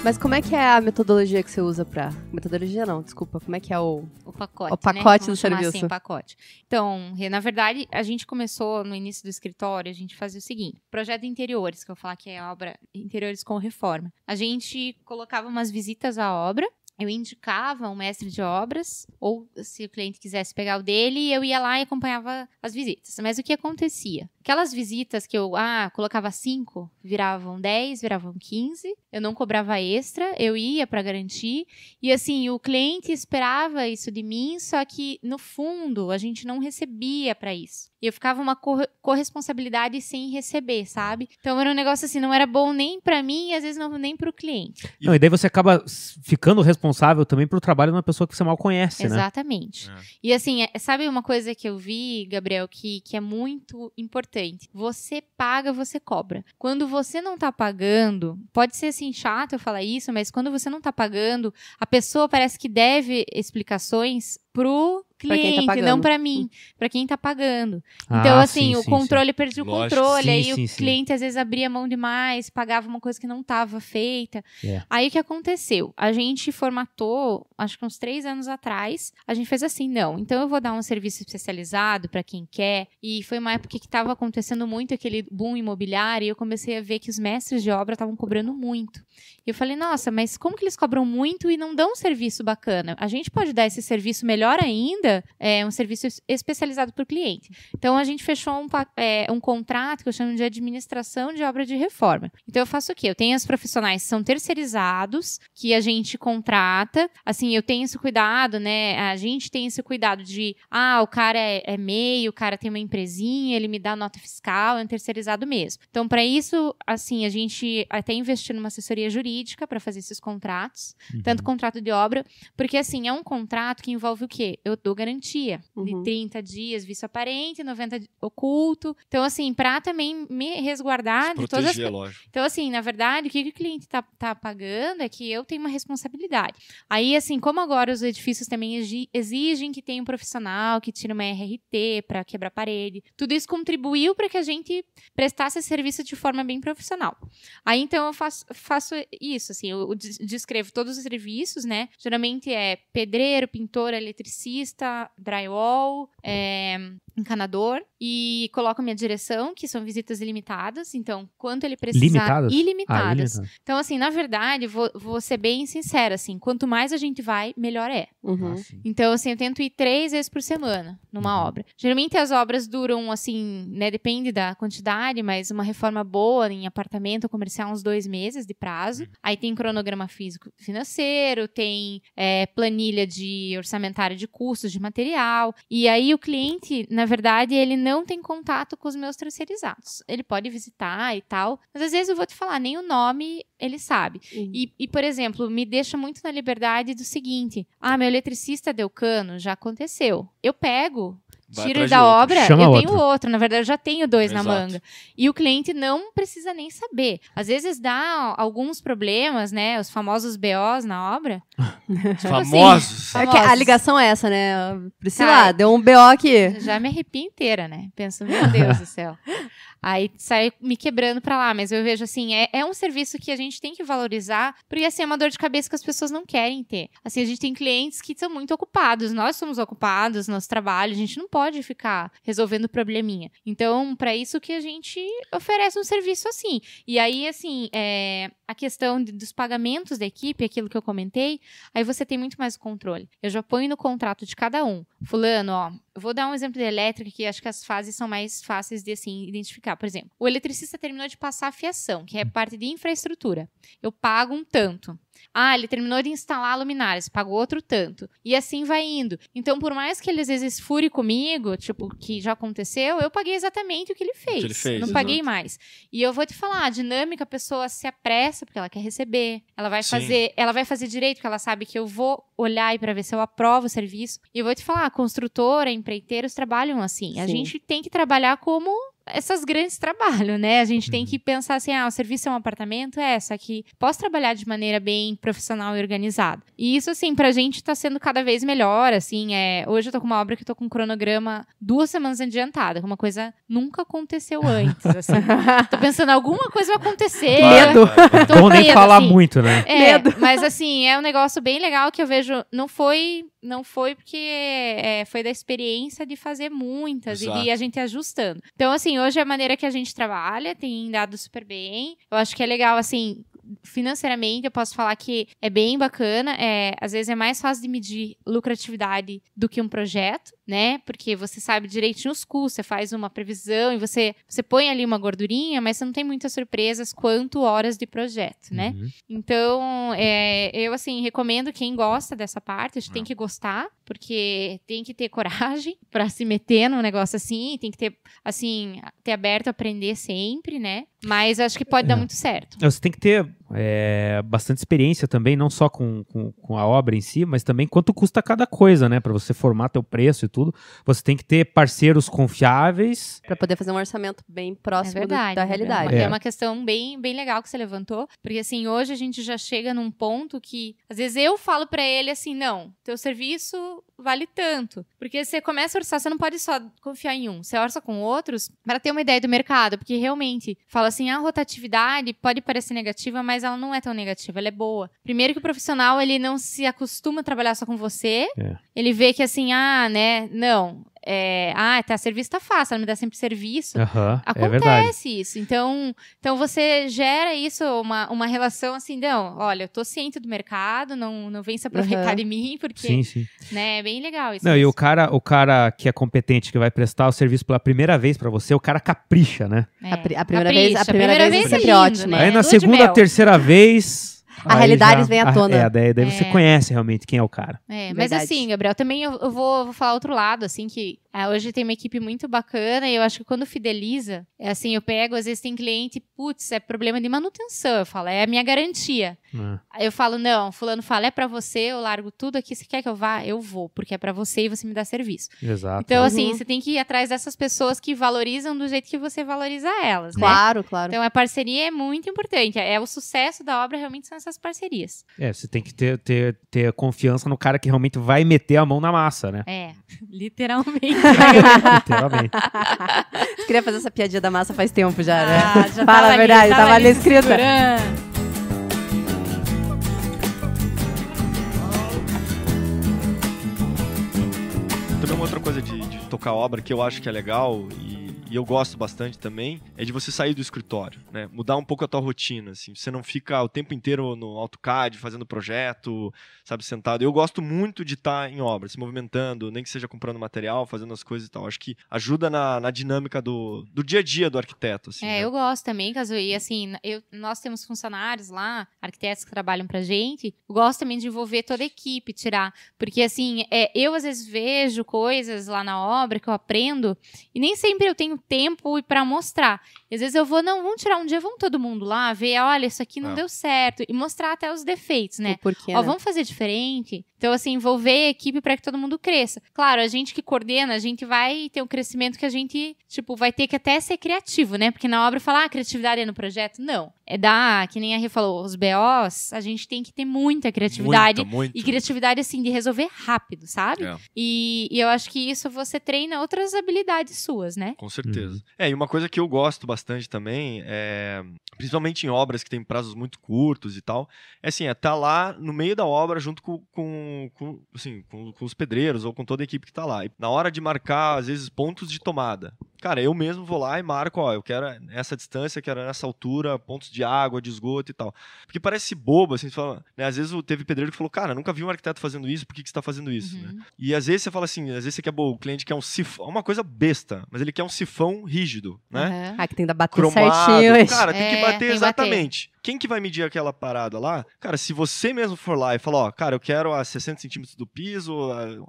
Mas como é que é a metodologia que você usa para metodologia não, desculpa, como é que é o o pacote? O né? pacote né? do assim, serviço. Assim, pacote. Então, na verdade, a gente começou no início do escritório, a gente fazia o seguinte, projeto de interiores, que eu vou falar que é obra interiores com reforma. A gente colocava umas visitas à obra eu indicava um mestre de obras, ou se o cliente quisesse pegar o dele, eu ia lá e acompanhava as visitas. Mas o que acontecia? Aquelas visitas que eu ah, colocava 5, viravam 10, viravam 15, eu não cobrava extra, eu ia para garantir. E assim, o cliente esperava isso de mim, só que no fundo a gente não recebia para isso. E eu ficava uma cor corresponsabilidade sem receber, sabe? Então era um negócio assim, não era bom nem para mim e às vezes não nem para o cliente. Não, e daí você acaba ficando responsável responsável também pelo trabalho de uma pessoa que você mal conhece, Exatamente. né? Exatamente. É. E assim, é, sabe uma coisa que eu vi, Gabriel, que, que é muito importante? Você paga, você cobra. Quando você não tá pagando, pode ser assim chato eu falar isso, mas quando você não tá pagando, a pessoa parece que deve explicações pro Tá cliente, tá não para mim, para quem tá pagando. Então, ah, assim, sim, o sim, controle, sim. perdi o Lógico, controle, aí o cliente às vezes abria mão demais, pagava uma coisa que não estava feita. Yeah. É. Aí o que aconteceu? A gente formatou, acho que uns três anos atrás, a gente fez assim, não, então eu vou dar um serviço especializado para quem quer, e foi uma época que estava acontecendo muito aquele boom imobiliário, e eu comecei a ver que os mestres de obra estavam cobrando muito. E eu falei, nossa, mas como que eles cobram muito e não dão um serviço bacana? A gente pode dar esse serviço melhor ainda, ainda é um serviço especializado para o cliente. Então a gente fechou um, é, um contrato que eu chamo de administração de obra de reforma. Então eu faço o quê? Eu tenho as profissionais que são terceirizados, que a gente contrata. Assim, eu tenho esse cuidado, né? A gente tem esse cuidado de, ah, o cara é, é meio, o cara tem uma empresinha, ele me dá nota fiscal, é um terceirizado mesmo. Então, para isso, assim, a gente até investiu numa assessoria jurídica para fazer esses contratos, uhum. tanto contrato de obra, porque assim, é um contrato que envolve o quê? Eu dou garantia uhum. de 30 dias visto aparente, 90 oculto. Então, assim, para também me resguardar Se de proteger, todas as lógico. Então, assim, na verdade, o que, que o cliente tá, tá pagando é que eu tenho uma responsabilidade. Aí, assim, como agora os edifícios também exigem que tenha um profissional que tire uma RRT para quebrar parede, tudo isso contribuiu para que a gente prestasse esse serviço de forma bem profissional. Aí, então, eu faço, faço isso, assim, eu descrevo todos os serviços, né? Geralmente é pedreiro, pintor, eletricista, drywall, é, encanador e coloco minha direção, que são visitas ilimitadas, então quanto ele precisar. Limitadas? Ilimitadas. Ah, ilimitadas. Então, assim, na verdade, vou, vou, ser bem sincera, assim, quanto mais a gente vai, melhor é. Uhum. Ah, então, assim, eu tento ir três vezes por semana numa uhum. obra. Geralmente as obras duram, assim, né, depende da quantidade, mas uma reforma boa em apartamento comercial, uns dois meses de prazo. Uhum. Aí tem cronograma físico financeiro, tem é, planilha de orçamentária de custos, de material. E aí o cliente, na verdade, ele não tem contato com os meus terceirizados. Ele pode visitar e tal, mas às vezes eu vou te falar, nem o nome ele sabe. Uhum. E, e, por exemplo, me deixa muito na liberdade do seguinte: ah, meu eletricista deu cano, já aconteceu. Eu pego tiro ele da obra, Chama eu outro. tenho outro. Na verdade, eu já tenho dois Exato. na manga. E o cliente não precisa nem saber. Às vezes dá alguns problemas, né? Os famosos BOs na obra. Os famosos. Tipo assim, famosos. É a ligação é essa, né? Priscila, Cara, deu um BO aqui. Já me arrepi inteira, né? Penso, meu Deus do céu. Aí sai me quebrando pra lá, mas eu vejo assim, é, é um serviço que a gente tem que valorizar, porque assim, é uma dor de cabeça que as pessoas não querem ter. Assim, a gente tem clientes que são muito ocupados, nós somos ocupados, nosso trabalho, a gente não pode ficar resolvendo probleminha. Então, para isso que a gente oferece um serviço assim. E aí, assim, é, a questão de, dos pagamentos da equipe, aquilo que eu comentei, aí você tem muito mais controle. Eu já ponho no contrato de cada um. Fulano, ó, vou dar um exemplo de elétrica, que acho que as fases são mais fáceis de, assim, identificar por exemplo, o eletricista terminou de passar a fiação, que é hum. parte de infraestrutura. Eu pago um tanto. Ah, ele terminou de instalar luminárias, pagou outro tanto. E assim vai indo. Então, por mais que ele às vezes fure comigo, tipo, que já aconteceu, eu paguei exatamente o que ele fez. Que ele fez não paguei mais. E eu vou te falar, a dinâmica, a pessoa se apressa porque ela quer receber. Ela vai Sim. fazer, ela vai fazer direito, porque ela sabe que eu vou olhar e para ver se eu aprovo o serviço. E eu vou te falar, a construtora, empreiteiros trabalham assim. Sim. A gente tem que trabalhar como essas grandes trabalhos, né? A gente tem que uhum. pensar assim, ah, o serviço é um apartamento, é essa que Posso trabalhar de maneira bem profissional e organizada. E isso, assim, pra gente tá sendo cada vez melhor, assim, é... Hoje eu tô com uma obra que eu tô com um cronograma duas semanas adiantada, que é uma coisa nunca aconteceu antes, assim. tô pensando, alguma coisa vai acontecer. Medo! Não Bom nem falar assim. muito, né? É, medo. mas assim, é um negócio bem legal que eu vejo, não foi não foi porque é, foi da experiência de fazer muitas Exato. e a gente ajustando. Então, assim, hoje é a maneira que a gente trabalha tem dado super bem. Eu acho que é legal, assim, financeiramente, eu posso falar que é bem bacana. É, às vezes é mais fácil de medir lucratividade do que um projeto né? Porque você sabe direitinho os custos, você faz uma previsão e você, você põe ali uma gordurinha, mas você não tem muitas surpresas quanto horas de projeto, né? Uhum. Então, é, eu assim, recomendo quem gosta dessa parte, a gente tem ah. que gostar, porque tem que ter coragem para se meter num negócio assim, tem que ter, assim, ter aberto a aprender sempre, né? Mas acho que pode é. dar muito certo. Você tem que ter é, bastante experiência também, não só com, com, com, a obra em si, mas também quanto custa cada coisa, né? Para você formar teu preço e tudo. Você tem que ter parceiros confiáveis. Para poder fazer um orçamento bem próximo é verdade, do, da realidade. É. é. uma questão bem, bem legal que você levantou, porque assim, hoje a gente já chega num ponto que, às vezes eu falo para ele assim, não, teu serviço vale tanto. Porque você começa a orçar, você não pode só confiar em um, você orça com outros para ter uma ideia do mercado, porque realmente, fala assim, a ah, rotatividade pode parecer negativa, mas mas ela não é tão negativa, ela é boa. Primeiro que o profissional, ele não se acostuma a trabalhar só com você. É. Ele vê que assim, ah, né, não, é, ah, tá, serviço tá fácil, ela me dá sempre serviço. Uhum, Acontece é isso. Então, então você gera isso, uma, uma relação assim, não, olha, eu tô ciente do mercado, não, não vem se aproveitar uhum. de mim, porque sim, sim. Né, é bem legal isso. Não, e o cara, o cara que é competente, que vai prestar o serviço pela primeira vez para você, o cara capricha, né? É. A, a, primeira capricha, vez, a primeira, a primeira vez, vez é sempre é lindo, ótima. Né? Aí na Lua segunda, terceira vez a aí realidade já, vem à tona. É, daí, daí é. você conhece realmente quem é o cara. É, mas Verdade. assim, Gabriel, também eu, eu, vou, vou falar outro lado, assim, que é, hoje tem uma equipe muito bacana e eu acho que quando fideliza, é assim, eu pego, às vezes tem cliente, putz, é problema de manutenção, eu falo, é a minha garantia. Hum. Eu falo, não, fulano fala, é para você, eu largo tudo aqui, você quer que eu vá? Eu vou, porque é para você e você me dá serviço. Exato. Então, assim, uhum. assim, você tem que ir atrás dessas pessoas que valorizam do jeito que você valoriza elas, claro, né? Claro, claro. Então, a parceria é muito importante, é, é o sucesso da obra realmente são essas parcerias. É, você tem que ter, ter, ter confiança no cara que realmente vai meter a mão na massa, né? É, literalmente. literalmente. Você queria fazer essa piadinha da massa faz tempo já, né? Ah, já Fala a verdade, estava tava, ali escrita. Também uma outra coisa de, de tocar obra que eu acho que é legal e e eu gosto bastante também, é de você sair do escritório, né? Mudar um pouco a tua rotina, assim. Você não fica o tempo inteiro no AutoCAD, fazendo projeto, sabe, sentado. Eu gosto muito de estar em obra, se movimentando, nem que seja comprando material, fazendo as coisas e tal. Acho que ajuda na, na dinâmica do, do dia a dia do arquiteto, assim. É, né? eu gosto também, caso e assim, eu, nós temos funcionários lá, arquitetos que trabalham pra gente, gosto também de envolver toda a equipe, tirar, porque assim, é, eu às vezes vejo coisas lá na obra que eu aprendo e nem sempre eu tenho tempo e para mostrar. E às vezes eu vou, não, vamos tirar um dia, vamos todo mundo lá ver, olha, isso aqui não ah. deu certo. E mostrar até os defeitos, né? O Ó, né? vamos fazer diferente. Então, assim, envolver a equipe para que todo mundo cresça. Claro, a gente que coordena, a gente vai ter um crescimento que a gente, tipo, vai ter que até ser criativo, né? Porque na obra falar, ah, criatividade é no projeto? Não. É da, que nem a Rê falou, os BOs, a gente tem que ter muita criatividade. Muita, muito. E criatividade, assim, de resolver rápido, sabe? É. E, e, eu acho que isso você treina outras habilidades suas, né? Com certeza. Hum. É, e uma coisa que eu gosto bastante bastante também, é, principalmente em obras que têm prazos muito curtos e tal, é assim, é tá lá no meio da obra junto com, com, com assim, com, com, os pedreiros ou com toda a equipe que tá lá. E na hora de marcar, às vezes, pontos de tomada, Cara, eu mesmo vou lá e marco, ó, eu quero essa distância, quero nessa altura, pontos de água, de esgoto e tal. Porque parece bobo, assim, você fala, né? Às vezes teve pedreiro que falou, cara, nunca vi um arquiteto fazendo isso, por que, que você tá fazendo isso? Né? Uhum. Né? E às vezes você fala assim, às vezes você quer, bom, o cliente quer um sifão, é uma coisa besta, mas ele quer um sifão rígido, né? Uhum. Ah, que tem que bater Cromado. certinho. Cara, é, tem que bater exatamente. Bater. Quem que vai medir aquela parada lá? Cara, se você mesmo for lá e falar, ó, cara, eu quero a 60 centímetros do piso,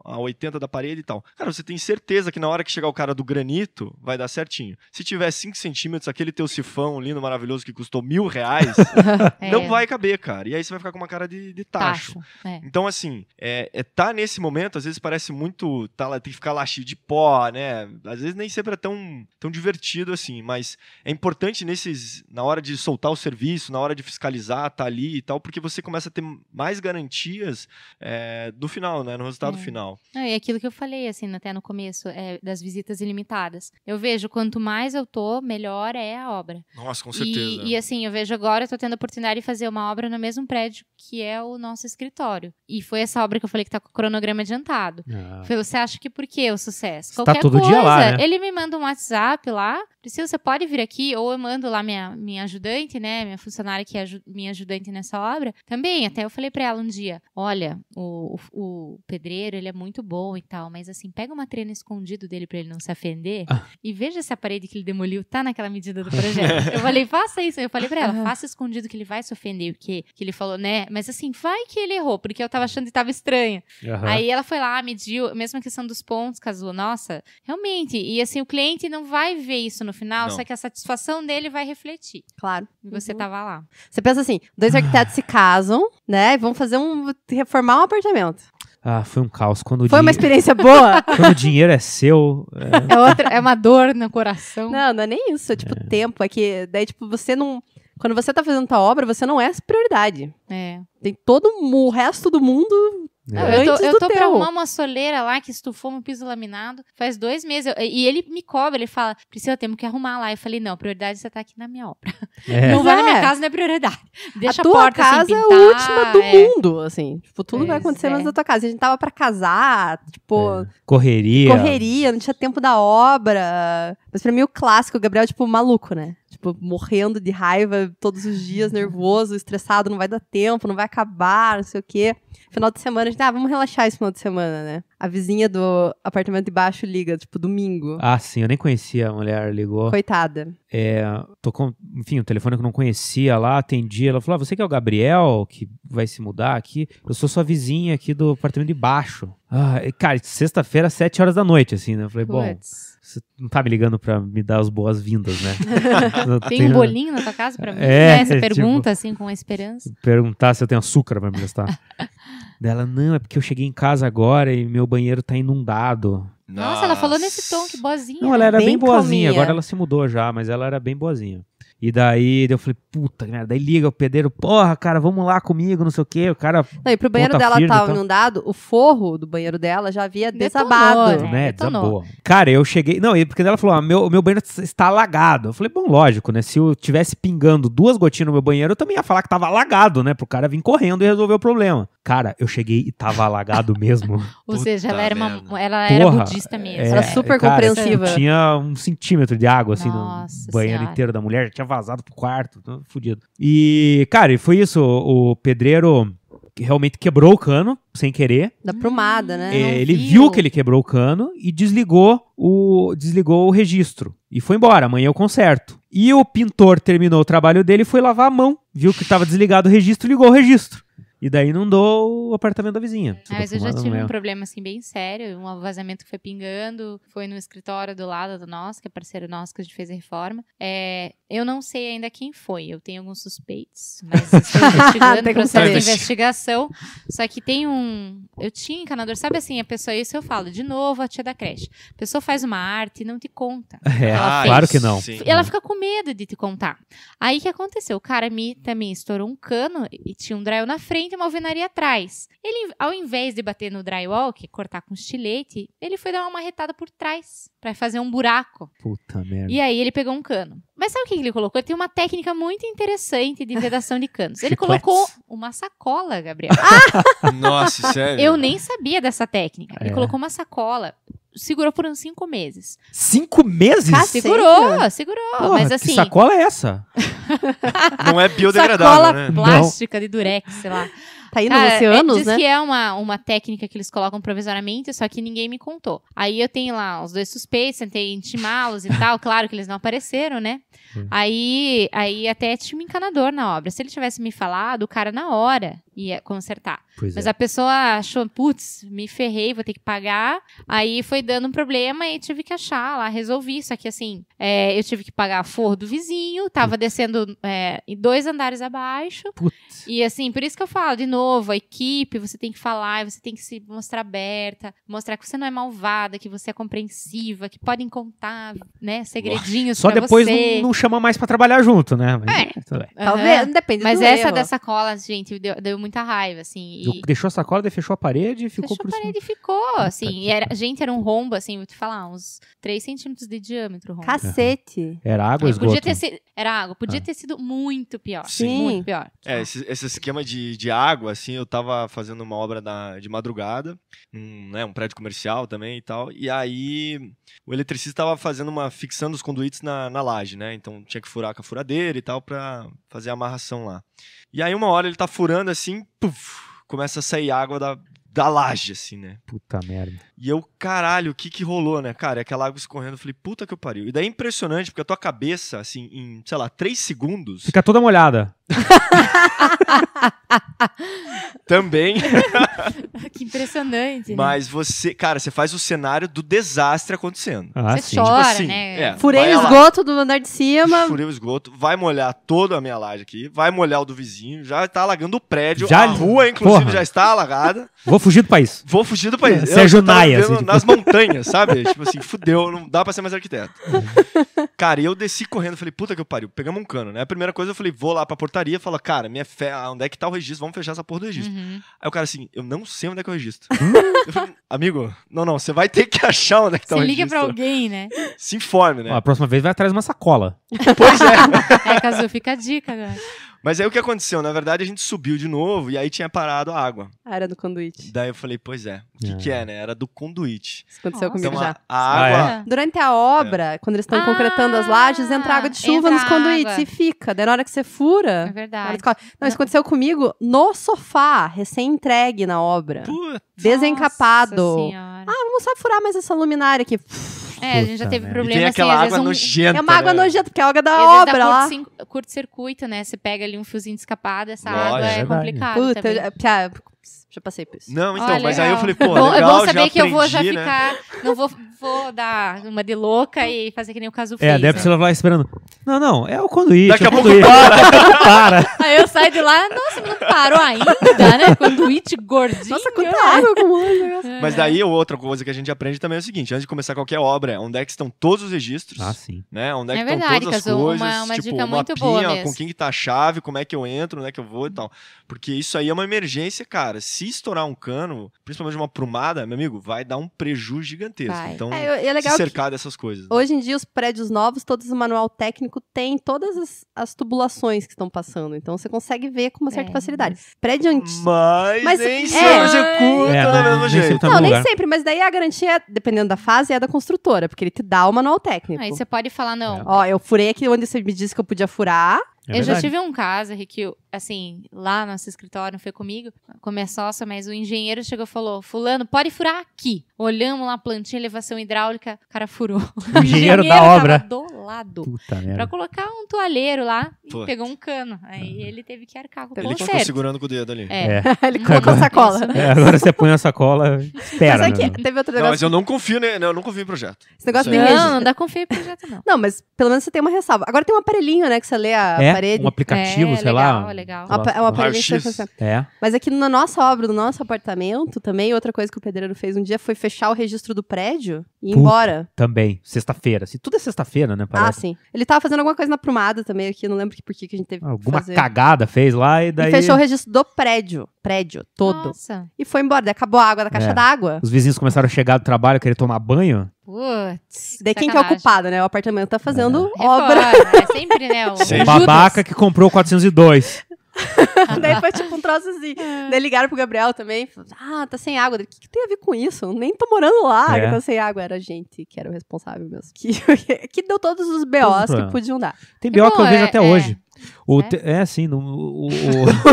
a, 80 da parede e tal. Cara, você tem certeza que na hora que chegar o cara do granito, vai dar certinho. Se tiver 5 centímetros, aquele teu sifão lindo, maravilhoso, que custou mil reais, é. não vai caber, cara. E aí você vai ficar com uma cara de, de tacho. tacho é. Então, assim, é, é, tá nesse momento, às vezes parece muito, tá lá, tem que ficar lá cheio de pó, né? Às vezes nem sempre é tão, tão divertido assim, mas é importante nesses, na hora de soltar o serviço, na hora hora de fiscalizar, tá ali e tal, porque você começa a ter mais garantias é, do final, né? No resultado é. final. Ah, e é aquilo que eu falei, assim, até no começo, é, das visitas ilimitadas. Eu vejo, quanto mais eu tô, melhor é a obra. Nossa, com certeza. E, e assim, eu vejo agora, eu tô tendo a oportunidade de fazer uma obra no mesmo prédio que é o nosso escritório. E foi essa obra que eu falei que tá com o cronograma adiantado. Ah. Você acha que por que o sucesso? Tá Qualquer tá todo coisa, dia lá, né? ele me manda um WhatsApp lá, Priscila, você pode vir aqui? Ou eu mando lá minha, minha ajudante, né? Minha funcionária que é aj minha ajudante nessa obra. Também, até eu falei para ela um dia: olha, o, o, o, pedreiro, ele é muito bom e tal, mas assim, pega uma treina escondido dele para ele não se ofender ah. e veja se a parede que ele demoliu tá naquela medida do projeto. eu falei: faça isso. Eu falei para ela: faça escondido que ele vai se ofender, porque que ele falou, né? Mas assim, vai que ele errou, porque eu tava achando que tava estranha. Uhum. Aí ela foi lá, mediu, mesma questão dos pontos, casou Nossa, realmente. E assim, o cliente não vai ver isso no final, não. só que a satisfação dele vai refletir. Claro. E você uhum. tava lá. Você pensa assim, dois arquitetos se casam, né? E vão fazer um reformar um apartamento. Ah, foi um caos. Quando foi uma experiência boa. Quando o dinheiro é seu. É... É, outra, é... uma dor no coração. Não, não é nem isso. É tipo é. tempo. É que daí, tipo, você não. Quando você tá fazendo tua obra, você não é prioridade. É. Tem todo o resto do mundo é. Eu tô, eu tô pra arrumar uma soleira lá que estufou no piso laminado faz dois meses. Eu, e ele me cobra, ele fala: Priscila, temos que arrumar lá. Eu falei: Não, prioridade você tá aqui na minha obra. É. Não vai é. na minha é. casa, não é prioridade. Deixa a, tua a porta casa pintar, é a última do é. mundo, assim. Tipo, tudo pois vai acontecer é. na tua casa. a gente tava pra casar, tipo. É. Correria. Correria, não tinha tempo da obra. Mas pra mim o clássico, o Gabriel, é, tipo, maluco, né? Tipo, morrendo de raiva todos os dias, nervoso, estressado, não vai dar tempo, não vai acabar, não sei o quê. Final de semana, a gente, ah, vamos relaxar esse final de semana, né? A vizinha do apartamento de baixo liga, tipo, domingo. Ah, sim, eu nem conhecia a mulher, ligou. Coitada. É, tocou, enfim, o um telefone que eu não conhecia lá, atendi, ela falou, ah, você que é o Gabriel, que vai se mudar aqui? Eu sou sua vizinha aqui do apartamento de baixo. Ah, cara, sexta-feira, sete horas da noite, assim, né? Eu falei, Puts. bom... Você não tá me ligando pra me dar as boas-vindas, né? tem um bolinho na tua casa pra mim? É, né? Você tipo, pergunta, tipo, assim, com a esperança. Perguntar se eu tenho açúcar pra me gastar. Dela, não, é porque eu cheguei em casa agora e meu banheiro tá inundado. Nossa, Nossa ela falou nesse tom, que boazinha. Não, né? ela era bem, bem boazinha. Agora ela se mudou já, mas ela era bem boazinha. E daí eu falei, puta merda. Daí liga o pedreiro, porra, cara, vamos lá comigo, não sei o quê. O cara. Não, e pro banheiro dela firme, tava inundado, o forro do banheiro dela já havia né? Detonou, desabado. Né, né? desabou. Cara, eu cheguei. Não, porque ela falou, ah, meu, meu banheiro está alagado. Eu falei, bom, lógico, né? Se eu tivesse pingando duas gotinhas no meu banheiro, eu também ia falar que tava alagado, né? Pro cara vir correndo e resolver o problema. Cara, eu cheguei e tava alagado mesmo. Ou puta seja, ela era, uma, ela era porra, budista mesmo. É, ela super cara, compreensiva. Tinha um centímetro de água, assim, Nossa no banheiro senhora. inteiro da mulher. Tinha vazado pro quarto, tô fudido. E, cara, e foi isso. O, pedreiro que realmente quebrou o cano, sem querer. Da prumada, né? É, ele viu. viu. que ele quebrou o cano e desligou o, desligou o registro. E foi embora, amanhã eu é conserto. E o pintor terminou o trabalho dele e foi lavar a mão. Viu que estava desligado o registro, ligou o registro. E daí inundou o apartamento da vizinha. Ah, mas eu já tive um problema assim bem sério, um vazamento que foi pingando, foi no escritório do lado do nosso, que é parceiro nosso que a gente fez a reforma. É, eu não sei ainda quem foi, eu tenho alguns suspeitos, mas estou investigando processo de investigação. Só que tem um. Eu tinha encanador, sabe assim, a pessoa, isso eu falo, de novo, a tia da creche. A pessoa faz uma arte e não te conta. É, ah, claro que não. Sim. Ela fica com medo de te contar. Aí o que aconteceu? O cara me também estourou um cano e tinha um drywall na frente tem uma alvenaria atrás. Ele, ao invés de bater no drywall, que é cortar com estilete, ele foi dar uma marretada por trás para fazer um buraco. Puta merda. E aí ele pegou um cano. Mas sabe o que ele colocou? Ele tem uma técnica muito interessante de vedação de canos. Ele colocou uma sacola, Gabriel. Ah! Nossa, sério? Eu nem sabia dessa técnica. Ele é. colocou uma sacola segurou por uns cinco meses. Cinco meses? Ah, segurou, segurou. mas assim. Que sacola é essa? não é biodegradável. Sacola né? plástica não. de durex, sei lá. Tá indo ah, oceanos, é, diz né? que é uma, uma técnica que eles colocam provisoriamente, só que ninguém me contou. Aí eu tenho lá os dois suspeitos, tentei intimá-los e tal. Claro que eles não apareceram, né? Hum. Aí, aí até tinha um encanador na obra. Se ele tivesse me falado, o cara na hora ia consertar. Pois Mas é. a pessoa achou, putz, me ferrei, vou ter que pagar. Aí foi dando um problema e tive que achar lá, resolvi. Só que assim, é, eu tive que pagar a forra do vizinho, tava Putz. descendo é, dois andares abaixo. Putz. E assim, por isso que eu falo, de novo, novo, a equipe, você tem que falar, você tem que se mostrar aberta, mostrar que você não é malvada, que você é compreensiva, que podem contar, né, segredinhos Só depois não, não, chama mais para trabalhar junto, né? Mas, é. Uhum. Talvez, é. não depende Mas essa erro. da sacola, gente, deu, deu muita raiva, assim. E... Deixou a sacola, fechou a parede e ficou... Fechou a parede e ficou, assim. e era, gente, era um rombo, assim, vou te falar, uns 3 centímetros de diâmetro rombo. Cacete! É. Era água, é, esgoto? Podia ter sido, era água. Podia ah. ter sido muito pior. Sim. Muito pior. É, esse, esse esquema de, de água assim. Eu tava fazendo uma obra da, de madrugada, um, né, um prédio comercial também e tal. E aí o eletricista tava fazendo uma. fixando os conduítes na, na laje, né? Então tinha que furar com a furadeira e tal pra fazer a amarração lá. E aí uma hora ele tá furando assim, puf, começa a sair água da, da laje, assim, né? Puta merda. E eu, caralho, o que que rolou, né? Cara, aquela água escorrendo, eu falei, puta que eu pariu. E daí é impressionante, porque a tua cabeça, assim, em, sei lá, três segundos. Fica toda molhada. Também. que impressionante. Né? Mas você, cara, você faz o cenário do desastre acontecendo. Ah, você sim. chora, tipo assim, né? É, Furei o esgoto do andar de cima. Furei o esgoto, vai molhar toda a minha laje aqui, vai molhar o do vizinho, já tá alagando o prédio, já... a rua, inclusive, Porra. já está alagada. Vou fugir do país. Vou fugir do país. É, Sérgio Naia. Assim, tipo... Nas montanhas, sabe? tipo assim, fudeu, não dá pra ser mais arquiteto. cara, e eu desci correndo, falei, puta que eu pariu, pegamos um cano, né? A primeira coisa eu falei, vou lá pra portaria, fala, cara, minha fé, onde é que tá o registro? Vamos fechar essa porra do registro. Uhum. Aí o cara assim, eu não sei onde é que é o registro. eu falei, amigo, não, não, você vai ter que achar onde é que tá Se o registro. Se liga pra alguém, né? Se informe, né? Ó, a próxima vez vai atrás de uma sacola. Pois é. é, Cazu, fica a dica agora. Mas aí o que aconteceu? Na verdade, a gente subiu de novo e aí tinha parado a água. Ah, era do conduíte. Daí eu falei, pois é. O que, é. que é, né? Era do conduíte. Isso aconteceu Nossa. Então, comigo então, já. A, ah, água... Ah, é. Durante a obra, é. quando eles estão ah, concretando as ah, lajes, entra água de chuva nos conduítes e fica. Daí na hora que você fura... É verdade. Não, não, isso aconteceu comigo no sofá, recém-entregue na obra. Puta. Desencapado. Nossa senhora. ah, vamos só furar mais essa luminária aqui. É, Puta a gente já teve né? assim E tem aquela assim, água um... nojenta. É uma água né? nojenta, porque é a água da obra lá. Curto-circuito, né? Você pega ali um fiozinho de escapada, essa Lógico, água é, é Puta, também. É, ah, já passei por isso. Não, então, Olha, ah, mas legal. aí eu falei, pô, legal, É bom saber que aprendi, eu vou já né? ficar, não vou, vou dar uma de louca e fazer que nem o caso é, fez. É, deve ser lá esperando. Não, não, é o conduíte. Daqui a tipo, pouco para. Daqui a pouco para. Aí eu saio de lá, nossa, não parou ainda, né? Conduíte gordinho. Nossa, quanta água com né? é. Mas daí outra coisa que a gente aprende também é o seguinte, antes de começar qualquer obra, é onde é que estão todos os registros? Ah, sim. Né? Onde é, é que é verdade, estão todas as coisas? Uma, uma tipo, dica uma muito pinha, boa com quem que tá a chave, como é que eu entro, onde é que eu vou e tal. Porque isso aí é uma emergência, cara. Se se estourar um cano, principalmente uma prumada, meu amigo, vai dar um prejuízo gigantesco. Vai. Então, é, é legal se cercar dessas coisas. Né? Hoje em dia, os prédios novos, todos o manual técnico tem todas as, as tubulações que estão passando. Então, você consegue ver com uma certa é. facilidade. Prédio antigo. Mas, mas nem é, sempre executa é, da mesma né, tá jeito. Não, nem sempre, mas daí a garantia, dependendo da fase, é da construtora, porque ele te dá o manual técnico. Aí você pode falar, não. Ó, eu furei aqui onde você me disse que eu podia furar, é eu verdade. já tive um caso, Rick, assim, lá no nosso escritório, não foi comigo, começou, mas o engenheiro chegou e falou: Fulano, pode furar aqui. Olhamos lá a plantinha, elevação hidráulica, o cara furou. O engenheiro da obra. do lado. Puta pra colocar um toalheiro lá Puta. e pegou um cano. Aí ele teve que arcar com o Ele conserto. ficou segurando com o dedo ali. É. é. ele colocou a sacola. Né? É, agora você põe a sacola, espera. Mas, aqui, é teve outro negócio. Não, mas eu não confio, né? eu não confio em projeto. Esse negócio não, é- não, não dá confio em projeto, não. Não, mas pelo menos você tem uma ressalva. Agora tem um aparelhinho, né, que você lê a é, parede. um aplicativo, é, sei legal, lá. legal, legal. É um aparelhinho que É. Mas aqui na nossa obra, no nosso apartamento também, outra coisa que o pedreiro fez um dia foi feito fechar o registro do prédio e ir embora. Também, sexta-feira. Assim, tudo é sexta-feira, né? Ah, parece. Ah, sim. Ele tava fazendo alguma coisa na prumada também aqui, não lembro por que a gente teve. Alguma cagada fez lá e daí. E fechou o registro do prédio. Prédio todo. Nossa. E foi embora. Daí acabou a água da caixa é. d'água. Os vizinhos começaram a chegar do trabalho, querer tomar banho. Putz. De quem que é ocupado, né? O apartamento tá fazendo é. obra. É, é sempre, né? O... Sempre. Babaca que comprou 402. daí foi tipo um troço assim. É. Daí ligaram pro Gabriel também. Ah, tá sem água. O que, que, tem a ver com isso? Eu nem tô morando lá, é. tá sem água. Era a gente que era o responsável mesmo. Que, que deu todos os BOs que é. podiam dar. Tem BO que eu vejo é, até é. hoje. O é? é assim, no, o, o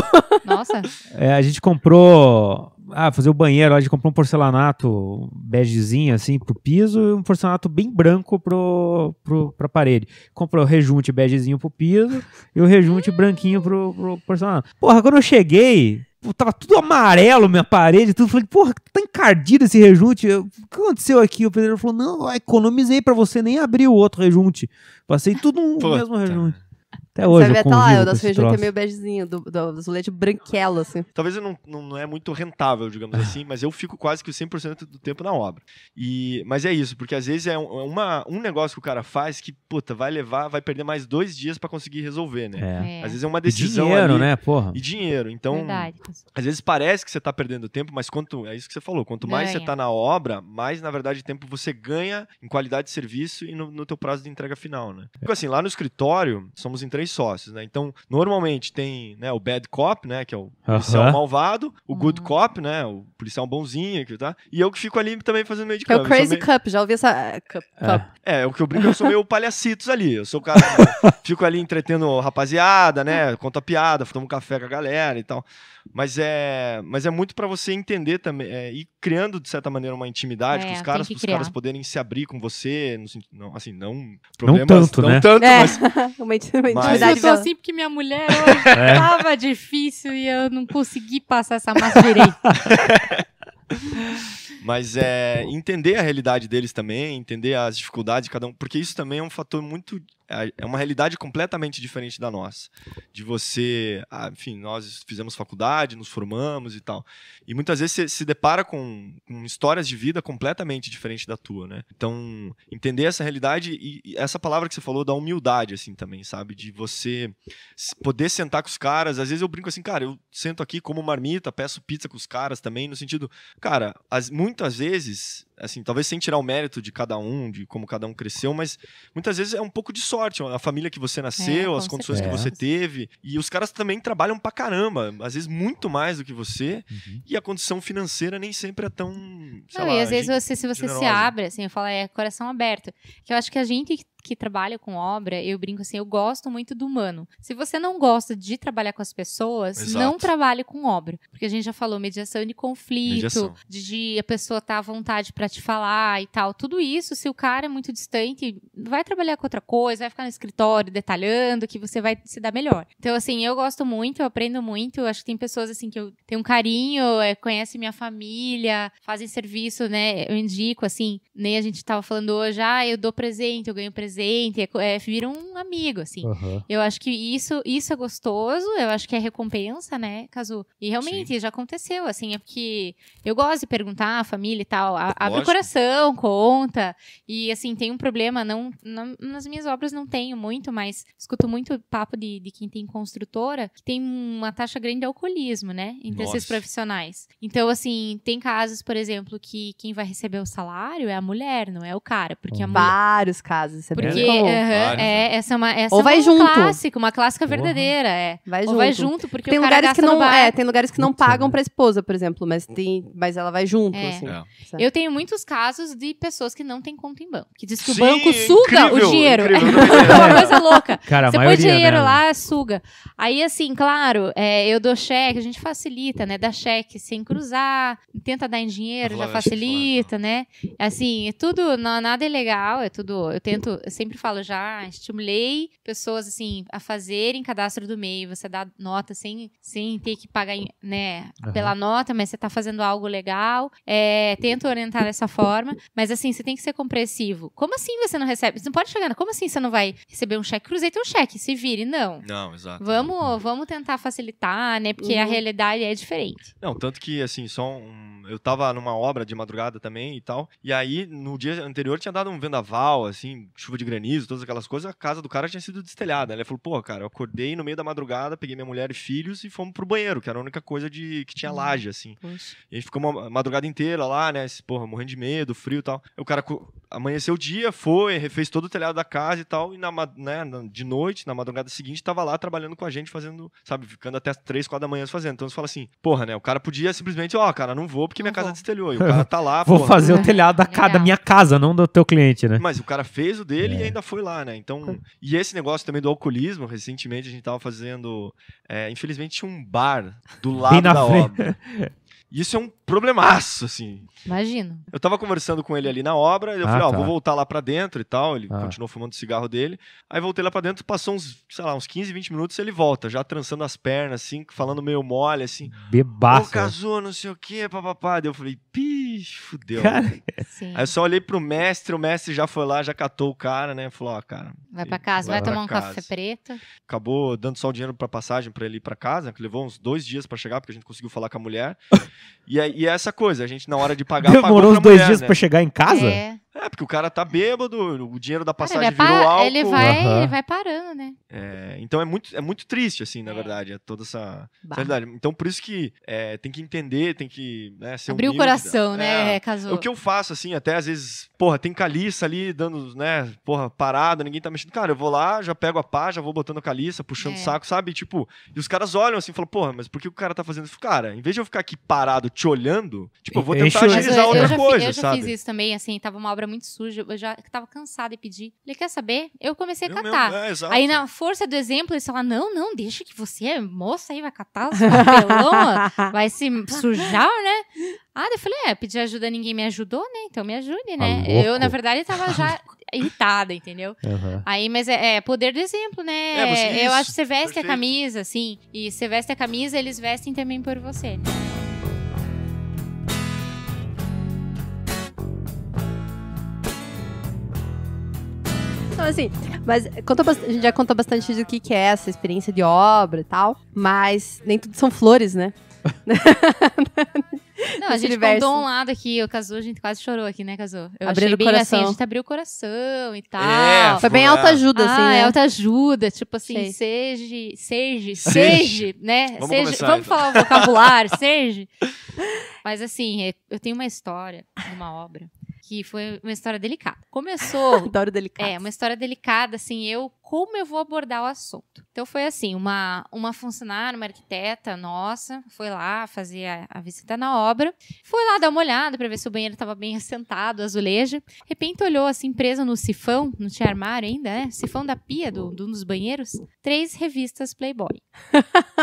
Nossa. É, a gente comprou ah, fazer o banheiro, a gente comprou um porcelanato begezinho, assim, pro piso e um porcelanato bem branco pro, pro, pra parede. Comprou o rejunte begezinho pro piso e o rejunte branquinho pro, pro porcelanato. Porra, quando eu cheguei, tava tudo amarelo minha parede, tudo. Falei, porra, tá encardido esse rejunte. O que aconteceu aqui? O pedreiro falou, não, economizei para você nem abrir o outro rejunte. Passei tudo no Puta. mesmo rejunte. Até hoje Sabe, eu até lá, eu das feijão que é meio begezinho, do, do azulejo branquelo, assim. Talvez não, não, não é muito rentável, digamos assim, mas eu fico quase que 100% do tempo na obra. E, mas é isso, porque às vezes é, é uma, um negócio que o cara faz que, puta, vai levar, vai perder mais dois dias para conseguir resolver, né? É. é. Às vezes é uma decisão. E dinheiro, ali, né, porra? E dinheiro. Então, Verdade. às vezes parece que você tá perdendo tempo, mas quanto, é isso que você falou, quanto mais ganha. você tá na obra, mais, na verdade, tempo você ganha em qualidade de serviço e no, no teu prazo de entrega final, né? É. Porque assim, lá no escritório, somos em três três sócios, né? Então, normalmente tem né, o bad cop, né? Que é o policial malvado, o good uhum. cop, né? O policial bonzinho, que tá? E eu que fico ali também fazendo meio de campo. É o crazy meio... cup, já ouvi essa... É, cup, é. Cup. é, o que eu brinco, eu sou meio palhacitos ali. Eu sou o cara fico ali entretendo rapaziada, né? Conta piada, tomo um café com a galera e tal. Mas é, mas é muito para você entender também, é, e criando de certa maneira uma intimidade é, com os caras, para os caras poderem se abrir com você, no, assim, não problemas, não tanto, não né? tanto, é. mas uma intimidade, novidade. Eu tô assim porque minha mulher hoje é. tava difícil e eu não consegui passar essa massa Mas é entender a realidade deles também, entender as dificuldades de cada um, porque isso também é um fator muito é uma realidade completamente diferente da nossa. De você, ah, enfim, nós fizemos faculdade, nos formamos e tal. E muitas vezes você se depara com, com histórias de vida completamente diferentes da tua, né? Então, entender essa realidade e, e, essa palavra que você falou da humildade, assim, também, sabe? De você poder sentar com os caras. Às vezes eu brinco assim, cara, eu sento aqui como marmita, peço pizza com os caras também, no sentido, cara, as, muitas vezes assim, talvez sem tirar o mérito de cada um, de como cada um cresceu, mas muitas vezes é um pouco de sorte, a família que você nasceu, é, as condições certeza. que você teve, e os caras também trabalham pra caramba, às vezes muito mais do que você, uhum. e a condição financeira nem sempre é tão, Não, lá, e às vezes você, se você generosa. se abre, assim, eu falo, é coração aberto, que eu acho que a gente que trabalha com obra, eu brinco assim, eu gosto muito do humano. Se você não gosta de trabalhar com as pessoas, Exato. não trabalhe com obra. Porque a gente já falou mediação de conflito, mediação. de a pessoa estar tá à vontade para te falar e tal. Tudo isso, se o cara é muito distante, vai trabalhar com outra coisa, vai ficar no escritório detalhando, que você vai se dar melhor. Então, assim, eu gosto muito, eu aprendo muito. Eu acho que tem pessoas, assim, que eu tenho um carinho, é, conhecem minha família, fazem serviço, né? Eu indico, assim, nem a gente tava falando hoje, ah, eu dou presente, eu ganho presente apresenta, é, é, vira um amigo, assim. Uhum. Eu acho que isso, isso é gostoso, eu acho que é recompensa, né, Cazu? E realmente, Sim. já aconteceu, assim, é porque eu gosto de perguntar à família e tal, a, abre o coração, conta. E, assim, tem um problema, não, não, nas minhas obras não tenho muito, mas escuto muito papo de, de quem tem construtora, que tem uma taxa grande de alcoolismo, né, entre Nossa. esses profissionais. Então, assim, tem casos, por exemplo, que quem vai receber o salário é a mulher, não é o cara, porque hum. a mulher... Vários casos, isso é porque uh -huh, é, essa é uma, essa Ou é vai é junto. clássica, uma clássica verdadeira. É. Vai Ou junto. vai junto, porque é, tem lugares que não é, Tem lugares que não pagam né? pra esposa, por exemplo, mas, tem, mas ela vai junto, é. assim. É. Eu tenho muitos casos de pessoas que não têm conta em banco. Que diz que Sim, o banco suga incrível, o dinheiro. é uma coisa louca. Cara, Você põe dinheiro né? lá, suga. Aí, assim, claro, é, eu dou cheque, a gente facilita, né? Dá cheque sem cruzar, tenta dar em dinheiro, já facilita, né? Assim, é tudo, não, nada é legal, é tudo. Eu tento sempre falo, já estimulei pessoas, assim, a fazerem cadastro do MEI. Você dá nota sem, sem ter que pagar, né, uhum. pela nota, mas você está fazendo algo legal. É, tento orientar dessa forma. Mas, assim, você tem que ser compreensivo. Como assim você não recebe? Você não pode chegar, como assim você não vai receber um cheque? Cruzei teu cheque, se vire. Não. Não, exato. Vamos, vamos tentar facilitar, né, porque uhum. a realidade é diferente. Não, tanto que, assim, só um... Eu tava numa obra de madrugada também e tal, e aí, no dia anterior, tinha dado um vendaval, assim, chuva de de granizo, todas aquelas coisas, a casa do cara tinha sido destelhada. Ele falou, pô, cara, eu acordei no meio da madrugada, peguei minha mulher e filhos e fomos pro banheiro, que era a única coisa de que tinha hum. laje, assim. Poxa. E a gente ficou uma madrugada inteira lá, né? Porra, morrendo de medo, frio e tal. O cara amanheceu o dia, foi, refez todo o telhado da casa e tal, e na, né, de noite, na madrugada seguinte, tava lá trabalhando com a gente, fazendo, sabe, ficando até as três, quatro da manhã fazendo. Então você fala assim, porra, né? O cara podia simplesmente, ó, oh, cara, não vou porque não minha vou. casa destelhou. E o cara tá lá. vou porra, fazer né? o telhado da, é. da minha casa, não do teu cliente, né? Mas o cara fez o dele ele é. ainda foi lá, né? Então, e esse negócio também do alcoolismo, recentemente a gente tava fazendo. É, infelizmente um bar do lado da frente. obra. Isso é um problemaço, assim. Imagino. Eu tava conversando com ele ali na obra, e eu ah, falei, ó, tá. oh, vou voltar lá para dentro e tal. Ele ah. continuou fumando o cigarro dele. Aí voltei lá para dentro, passou uns, sei lá, uns 15, 20 minutos, ele volta, já trançando as pernas, assim, falando meio mole, assim. Bebaço. Ô, oh, né? casou, não sei o quê, papapá. Daí eu falei, pish, fudeu. Cara, Aí eu só olhei pro mestre, o mestre já foi lá, já catou o cara, né? Falou, ó, oh, cara. Vai para casa, vai, vai tomar um casa. café preto. Acabou dando só o dinheiro pra passagem para ele ir pra casa, que levou uns dois dias para chegar, porque a gente conseguiu falar com a mulher. E, e é essa coisa, a gente na hora de pagar. Demorou uns dois mulher, dias né? para chegar em casa? É. É, porque o cara tá bêbado, o dinheiro da passagem cara, virou álcool. Ele vai, uhum. ele vai parando, né? É, então é muito, é muito triste, assim, na é. verdade, é toda essa... essa verdade. Então por isso que é, tem que entender, tem que né, ser Abrir o né? coração, né? É, é O que eu faço, assim, até às vezes, porra, tem caliça ali dando, né, porra, parada, ninguém tá mexendo. Cara, eu vou lá, já pego a pá, já vou botando a caliça, puxando o é. saco, sabe? Tipo, e os caras olham assim e falam, porra, mas por que o cara tá fazendo isso? Cara, em vez de eu ficar aqui parado te olhando, tipo, eu vou tentar Enche. agilizar eu, outra eu coisa, eu sabe? já fiz isso também, assim, tava uma obra muito sujo, eu já tava cansada de pedir. Ele quer saber? Eu comecei a eu catar. Mesmo, é, aí, na força do exemplo, ele falou não, não, deixa que você é moça aí, vai catar os papelão, vai se sujar, né? Ah, eu falei, é, pedir ajuda, ninguém me ajudou, né? Então me ajude, né? Ah, eu, na verdade, tava já irritada, entendeu? Uhum. Aí, mas é, é, poder do exemplo, né? É, você, eu isso, acho que você veste perfeito. a camisa, assim, e você veste a camisa, eles vestem também por você, né? Então, assim, mas contou, a gente já contou bastante do que, que é essa experiência de obra e tal, mas nem tudo são flores, né? Não, a gente universo. contou um lado aqui, o Cazu, a gente quase chorou aqui, né, Cazu? Eu Abrindo o coração. Assim, a gente abriu o coração e tal. É, foi bem alta ajuda, assim, ah, assim, né? É alta ajuda, tipo assim, seja, seja, seja, né? Vamos, seja, começar, vamos então. falar o vocabulário, seja. Mas assim, é, eu tenho uma história, uma obra, que foi uma história delicada. Começou. Adoro delicada. É, uma história delicada, assim, eu como eu vou abordar o assunto. Então foi assim, uma, uma funcionária, uma arquiteta nossa, foi lá fazer a, a visita na obra, foi lá dar uma olhada para ver se o banheiro estava bem assentado, azulejo. De repente olhou assim, presa no sifão, não tinha armário ainda, né? Sifão da pia do, do dos banheiros, três revistas Playboy.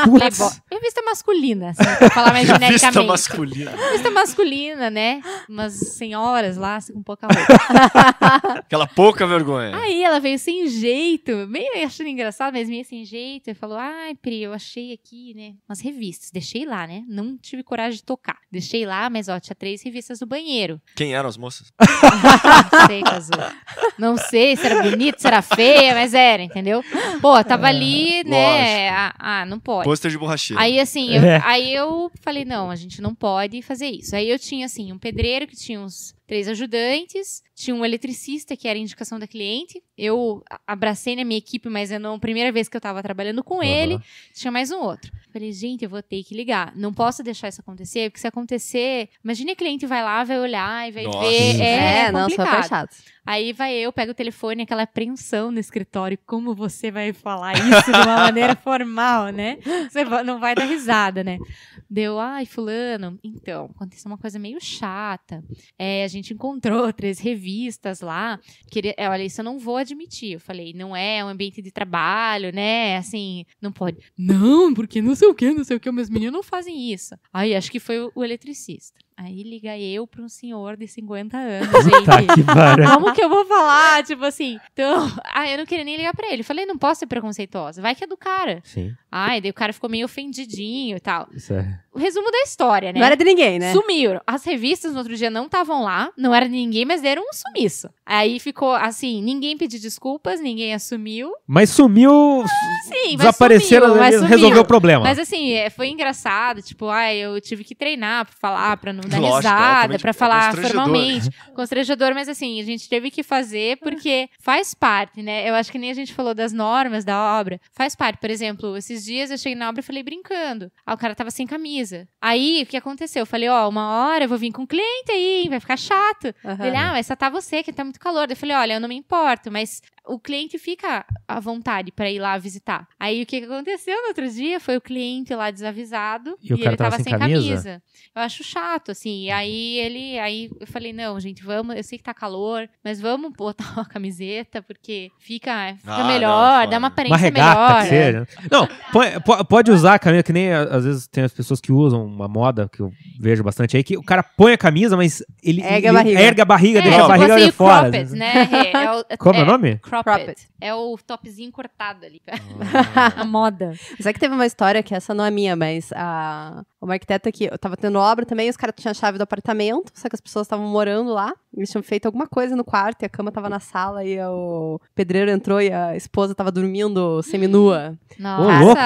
Playboy. Revista masculina, assim, pra falar mais genericamente. Revista masculina. Revista masculina, né? Umas senhoras lá, assim, com pouca roupa. Aquela pouca vergonha. Aí ela veio sem jeito, eu bem achando engraçado, mas meio sem jeito. Ele falou: Ai, Pri, eu achei aqui, né? Umas revistas. Deixei lá, né? Não tive coragem de tocar. Deixei lá, mas ó, tinha três revistas do banheiro. Quem eram as moças? não sei, Cazu. Não sei se era bonito, se era feia, mas era, entendeu? Pô, tava é, ali, né? Ah, ah, não pode. Pôster de borracheiro. Aí assim, eu, é. aí eu falei: Não, a gente não pode fazer isso. Aí eu tinha assim, um pedreiro que tinha uns três ajudantes, tinha um eletricista que era indicação da cliente. Eu abracei na minha equipe, mas eu não, primeira vez que eu tava trabalhando com uhum. ele, tinha mais um outro. Falei, gente, eu vou ter que ligar. Não posso deixar isso acontecer, porque se acontecer, imagine a cliente vai lá, vai olhar e vai Nossa. ver. É, é, é não, só fechado. Aí vai eu, pego o telefone, aquela apreensão no escritório, como você vai falar isso de uma maneira formal, né? Você não vai dar risada, né? Deu, ai, fulano, então, aconteceu uma coisa meio chata. É, a gente encontrou três revistas lá. Queria, é, olha, isso eu não vou admitir. Eu falei, não é um ambiente de trabalho, né? Assim, não pode. Não, porque não sei o que, não sei o que, meus meninos não fazem isso. Aí acho que foi o eletricista. Aí liga eu para um senhor de 50 anos, gente. Tá que como que eu vou falar? Tipo assim. Então, ah, eu não queria nem ligar para ele. Falei, não posso ser preconceituosa. Vai que é do cara. Sim. Ai, daí o cara ficou meio ofendidinho e tal. Isso é. O resumo da história, né? Não era de ninguém, né? Sumiram. As revistas no outro dia não estavam lá, não era de ninguém, mas deram um sumiço. Aí ficou assim: ninguém pediu desculpas, ninguém assumiu. Mas sumiu. Ah, sim, desapareceram, mas sumiu, mas resolveu o problema. Mas assim, é, foi engraçado. Tipo, ai, eu tive que treinar pra falar, pra não dar Lógico, risada, é pra falar é formalmente. Constrangedor, mas assim, a gente teve que fazer porque faz parte, né? Eu acho que nem a gente falou das normas da obra. Faz parte, por exemplo, esses esses dias eu cheguei na obra e falei brincando. Ah, o cara tava sem camisa. Aí, o que aconteceu? Eu falei, ó, oh, uma hora eu vou vir com o cliente aí, vai ficar chato. Uhum. Ele, ah, mas só tá você que tá muito calor. Eu falei, olha, eu não me importo, mas o cliente fica à vontade para ir lá visitar. Aí o que aconteceu no outro dia foi o cliente lá desavisado e, e ele tava, sem camisa? camisa. Eu acho chato, assim. E aí ele, aí eu falei, não, gente, vamos, eu sei que tá calor, mas vamos botar uma camiseta, porque fica, fica ah, melhor, não, dá uma aparência uma regata melhor. Que né? seja. Não, pode usar a camisa, que nem às vezes tem as pessoas que usam uma moda, que eu vejo bastante aí, que o cara põe a camisa, mas ele ergue a barriga, a barriga é, deixa a tipo barriga assim, de fora. Cropped, né? né? é, é, Como é o é nome? cropped. cropped. É o topzinho cortado ali. Ah. a moda. Só que teve uma história que essa não é minha, mas a uma arquiteta que estava tendo obra também, os caras tinham a chave do apartamento, só que as pessoas estavam morando lá. Eles tinham feito alguma coisa no quarto e a cama estava na sala e o pedreiro entrou e a esposa estava dormindo seminua. Nossa! Ô, louco.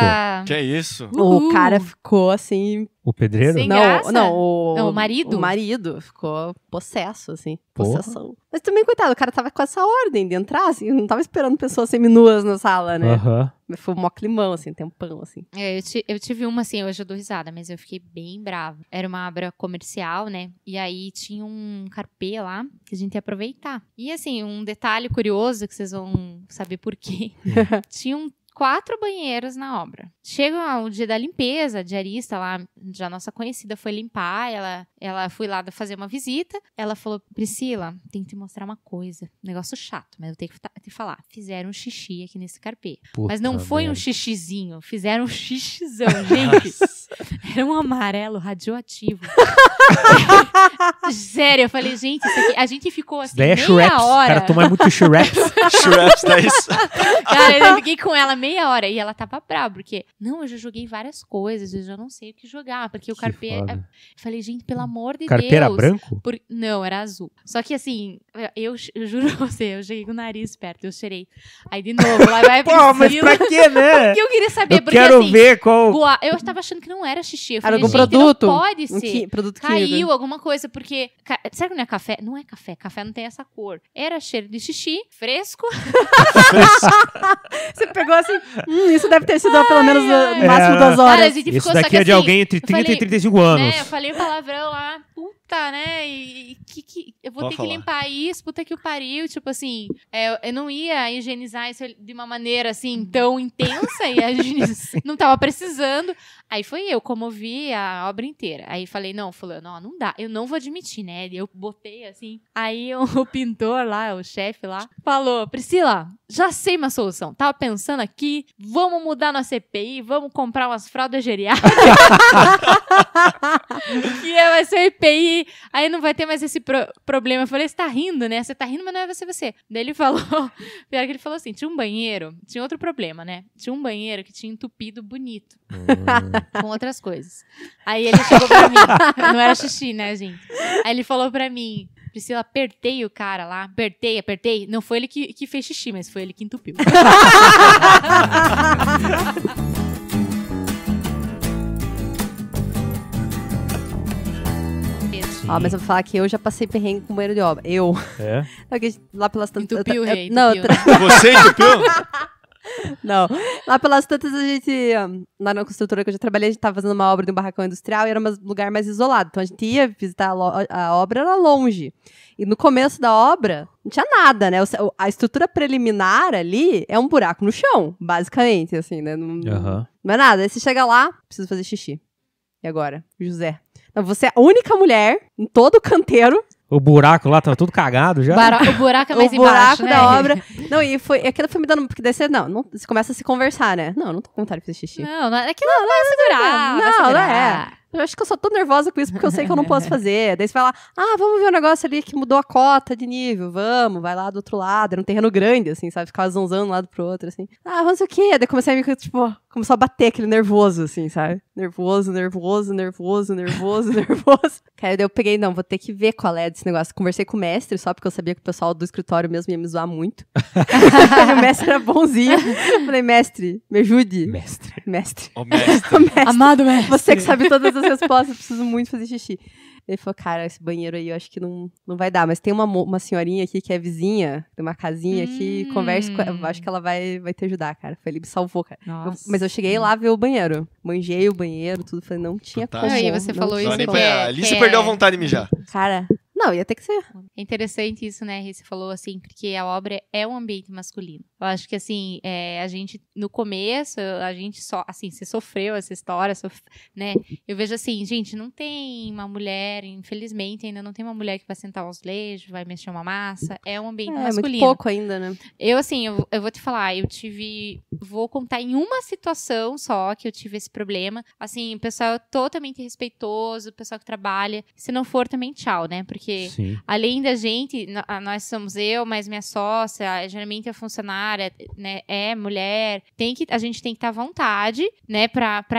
Que é isso? Uhul. O cara ficou assim. O pedreiro? Sem não, graça. não, o, não, o marido. O marido ficou possesso, assim. Porra. Possessão. Mas também, coitado, o cara tava com essa ordem de entrar, assim, não tava esperando pessoas seminuas na sala, né? Aham. Foi mó climão, assim, tempão, assim. É, eu, ti, eu tive uma, assim, hoje eu dou risada, mas eu fiquei bem brava. Era uma abra comercial, né? E aí tinha um carpê lá que a gente ia aproveitar. E, assim, um detalhe curioso que vocês vão saber por quê. tinha um quatro banheiros na obra. Chega o dia da limpeza, a diarista lá, já nossa conhecida, foi limpar, ela, ela foi lá fazer uma visita, ela falou, Priscila, tem que te mostrar uma coisa, um negócio chato, mas eu tenho que te falar. Fizeram um xixi aqui nesse carpê. Puta mas não foi merda. um xixizinho, fizeram um xixizão, gente. Era um amarelo radioativo. Sério, eu falei, gente, aqui, a gente ficou assim, é meia é hora. O cara toma muito Shreps. Shreps, é isso. Cara, eu fiquei com ela meia hora. E ela tava brava, porque, não, eu já joguei várias coisas, eu já não sei o que jogar. Porque o carpeiro. É, eu é, falei, gente, pelo hum. amor de Carpeira Deus. Carpeira branco? Por... Não, era azul. Só que assim, eu, eu juro pra você, eu cheguei com o nariz perto, eu cheirei. Aí de novo, lá vai Pô, mas pra quê, né? porque eu queria saber, eu porque, quero assim, ver qual. Boa, eu tava achando que não era xixi. Eu falei, era algum produto. Não pode ser. Que, produto Caiu alguma coisa, porque. Ca... Será que não é café? Não é café, café não tem essa cor. Era cheiro de xixi, fresco. você pegou assim, hum, isso deve ter sido ai, pelo menos ai. no máximo é, duas horas. Cara, isso daqui é de assim, alguém entre 30 falei, e 35 anos. Né, eu falei um palavrão lá, puta puta, tá, né? E, e que, que, eu vou Pode ter falar. que limpar isso, puta que o pariu. Tipo assim, é, eu não ia higienizar isso de uma maneira assim uhum. tão intensa e a gente não tava precisando. Aí foi eu, comovi a obra inteira. Aí falei, não, fulano, ó, não dá, eu não vou admitir, né? Eu botei assim. Aí o pintor lá, o chefe lá, falou: Priscila, já sei uma solução. Tava pensando aqui, vamos mudar na CPI vamos comprar umas fraldas geriátricas. que vai ser EPI aí, não vai ter mais esse pro problema. Eu falei, você tá rindo, né? Você tá rindo, mas não é você, você. Daí ele falou, pior que ele falou assim, tinha um banheiro, tinha outro problema, né? Tinha um banheiro que tinha entupido bonito. Uhum. Com outras coisas. Aí ele chegou pra mim, não era xixi, né, gente? Aí ele falou pra mim, Priscila, apertei o cara lá, apertei, apertei. Não foi ele que, que fez xixi, mas foi ele que entupiu. Ó, mas eu vou falar que eu já passei perrengue com banheiro de obra. Eu. É? Lá pelas tantas... Entupiu, rei, Não, Você entupiu? Não. Lá pelas tantas, a gente. Hum, lá na construtora que eu já trabalhei, a gente tava fazendo uma obra de um barracão industrial e era um lugar mais isolado. Então a gente ia visitar a, a obra, era longe. E no começo da obra, não tinha nada, né? A estrutura preliminar ali é um buraco no chão, basicamente, assim, né? Não, uhum. não é nada. Aí você chega lá, precisa fazer xixi. E agora? José. Você é a única mulher em todo o canteiro. O buraco lá tava tá tudo cagado já. Bar o buraco é mais o embaixo, buraco né? da obra. Não, e foi, aquilo é foi me dando. Porque daí você, não, não, você começa a se conversar, né? Não, não tô com vontade de fazer xixi. Não, não, é que não, não, vai é segurar. É não, não, é. segurar. não é. Eu acho que eu só tô nervosa com isso porque eu sei que eu não posso fazer. Daí você vai lá, ah, vamos ver um negócio ali que mudou a cota de nível, vamos, vai lá do outro lado, era um terreno grande, assim, sabe? Ficava zonzando um lado pro outro, assim. Ah, vamos o quê? Daí comecei a me, tipo, começou a bater aquele nervoso, assim, sabe? Nervoso, nervoso, nervoso, nervoso, nervoso. Cara, daí eu peguei, não, vou ter que ver qual é desse negócio. Conversei com o mestre só porque eu sabia que o pessoal do escritório mesmo ia me zoar muito. o mestre era bonzinho. Falei, mestre, me ajude. Mestre. Mestre. mestre. O mestre. Amado mestre. Você que sabe todas as essas respostas, preciso muito fazer xixi. Ele falou, cara, esse banheiro aí eu acho que não, não vai dar. Mas tem uma, uma senhorinha aqui que é vizinha, tem uma casinha aqui, hum. conversa converse com ela. Acho que ela vai, vai te ajudar, cara. Felipe me salvou, cara. Eu, mas eu cheguei lá ver o banheiro. Manjei o banheiro, tudo. Falei, não tinha Fantástico. como. Aí você falou isso. É ali você perdeu é a vontade de mijar. Cara, não, ia ter que ser. É interessante isso, né? Você falou assim, porque a obra é um ambiente masculino. Eu acho que assim, é, a gente no começo, a gente só, assim, você sofreu essa história, sof... né? Eu vejo assim, gente, não tem uma mulher, infelizmente ainda não tem uma mulher que vai sentar aos leijos, vai mexer uma massa. É um ambiente é, masculino. É muito pouco ainda, né? Eu assim, eu, eu vou te falar, eu tive, vou contar em uma situação só que eu tive esse problema. Assim, o pessoal é totalmente respeitoso, o pessoal que trabalha. Se não for também tchau, né? Porque porque Sim. além da gente, nós somos eu, mas minha sócia, é, geralmente a é funcionária, né, é mulher, tem que, a gente tem que estar tá à vontade, né,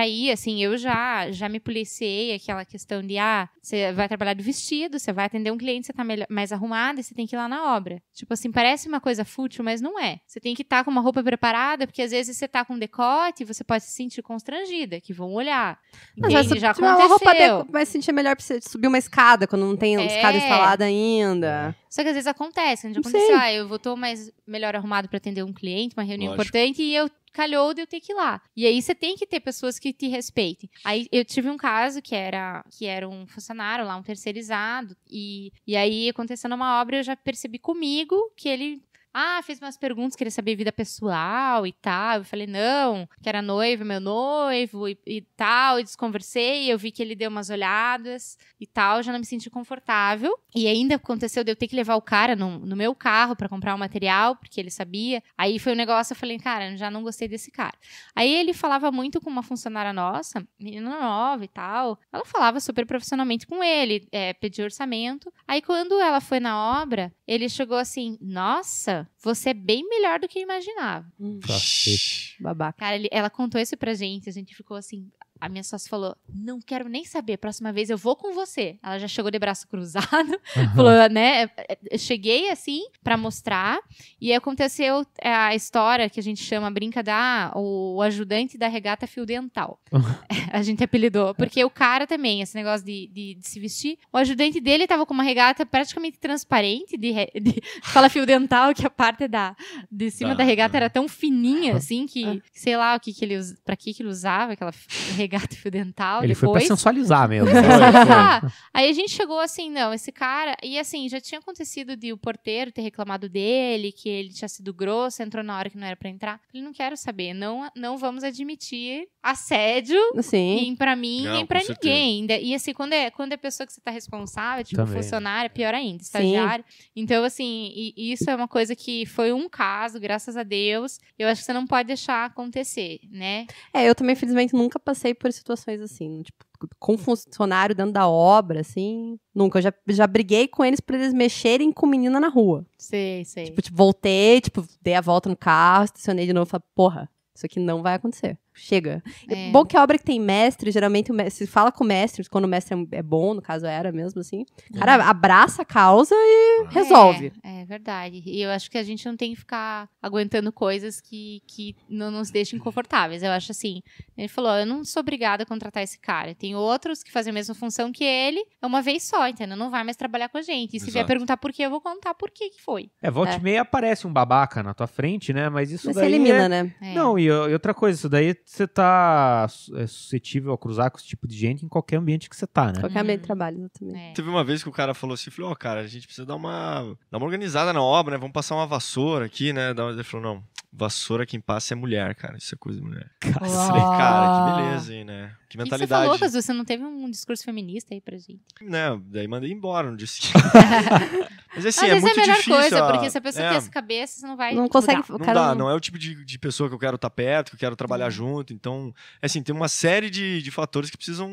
ir, assim, eu já, já me policiei aquela questão de, ah, você vai trabalhar de vestido, você vai atender um cliente, você tá melhor, mais arrumada e você tem que ir lá na obra. Tipo assim, parece uma coisa fútil, mas não é. Você tem que estar tá com uma roupa preparada, porque às vezes você tá com decote e você pode se sentir constrangida, que vão olhar. Mas já, já aconteceu. Uma roupa de... vai sentir melhor pra você subir uma escada quando não tem é, escada arrumada, é. instalada ainda. É. Só que às vezes acontece, onde aconteceu, ah, eu vou mais melhor arrumado para atender um cliente, uma reunião Lógico. importante, e eu calhou de eu ter que ir lá. E aí você tem que ter pessoas que te respeitem. Aí eu tive um caso que era que era um funcionário lá, um terceirizado, e, e aí acontecendo uma obra eu já percebi comigo que ele ah, fez umas perguntas, queria saber vida pessoal e tal. Eu falei, não, que era noivo, meu noivo e, e tal. E desconversei, eu vi que ele deu umas olhadas e tal. Já não me senti confortável. E ainda aconteceu de eu ter que levar o cara no, no meu carro para comprar o um material, porque ele sabia. Aí foi um negócio, eu falei, cara, já não gostei desse cara. Aí ele falava muito com uma funcionária nossa, menina nova e tal. Ela falava super profissionalmente com ele, é, pedia orçamento. Aí quando ela foi na obra, ele chegou assim, nossa você é bem melhor do que eu imaginava. Hum. Cacete. Babaca. Cara, ele, ela contou isso pra gente, a gente ficou assim, a minha sócia falou: Não quero nem saber, próxima vez eu vou com você. Ela já chegou de braço cruzado, uhum. falou, né? Eu cheguei assim para mostrar, e aconteceu é, a história que a gente chama brinca da o ajudante da regata fio dental. Uhum. a gente apelidou, porque o cara também, esse negócio de, de, de, se vestir, o ajudante dele tava com uma regata praticamente transparente, de, de fala fio dental, que a parte da, de cima tá. da regata era tão fininha assim que, ah. sei lá o que, que ele, pra que, que ele usava aquela regata carregado fio dental. Ele depois. foi pra sensualizar mesmo. Aí a gente chegou assim, não, esse cara. E assim, já tinha acontecido de o porteiro ter reclamado dele, que ele tinha sido grosso, entrou na hora que não era para entrar. Ele não quero saber, não, não vamos admitir assédio Sim. nem pra mim, não, nem pra ninguém. Certeza. E assim, quando é, quando é pessoa que você tá responsável, tipo Também. funcionário, pior ainda, estagiário. Sim. Então, assim, e, isso é uma coisa que foi um caso, graças a Deus. Eu acho que você não pode deixar acontecer, né? É, eu também, felizmente, nunca passei por situações assim, tipo, com funcionário dentro da obra, assim, nunca. Eu já, já briguei com eles pra eles mexerem com menina na rua. Sei, sei. Tipo, tipo voltei, tipo, dei a volta no carro, estacionei de novo e falei, porra, isso aqui não vai acontecer chega. É. Bom que a obra que tem mestre, geralmente se fala com mestres, quando o mestre é, é bom, no caso era mesmo assim. É. Cara, abraça a causa e é, resolve. É, verdade. E eu acho que a gente não tem que ficar aguentando coisas que, que não nos deixem confortáveis. Eu acho assim, ele falou, eu não sou obrigada a contratar esse cara. Tem outros que fazem a mesma função que ele, é uma vez só, entendeu? Não vai mais trabalhar com a gente. E se vier perguntar por quê, eu vou contar por que que foi. É, volta é. e meia aparece um babaca na tua frente, né? Mas isso Mas daí... elimina, é né? Não, e, e outra coisa, isso daí você tá é, suscetível a cruzar com esse tipo de gente em qualquer ambiente que você tá, né? Qualquer ambiente de uhum. trabalho também. É. Teve uma vez que o cara falou assim, falou, ó, cara, a gente precisa dar uma, dar uma organizada na obra, né? Vamos passar uma vassoura aqui, né? Ele falou, não, vassoura quem passa é mulher, cara. Isso é coisa de mulher. cara, que beleza, hein, né? Que mentalidade. E você falou, Cazu, você não teve um discurso feminista aí pra gente? Não, daí mandei embora no disco. Mas assim, Às é vezes muito é a melhor difícil, coisa, a... Ah, porque se a pessoa é... tem essa cabeça, você não vai. Não consegue. Não dá, não... não... é o tipo de, de pessoa que eu quero estar perto, que eu quero trabalhar é. junto. Então, é assim, tem uma série de, de fatores que precisam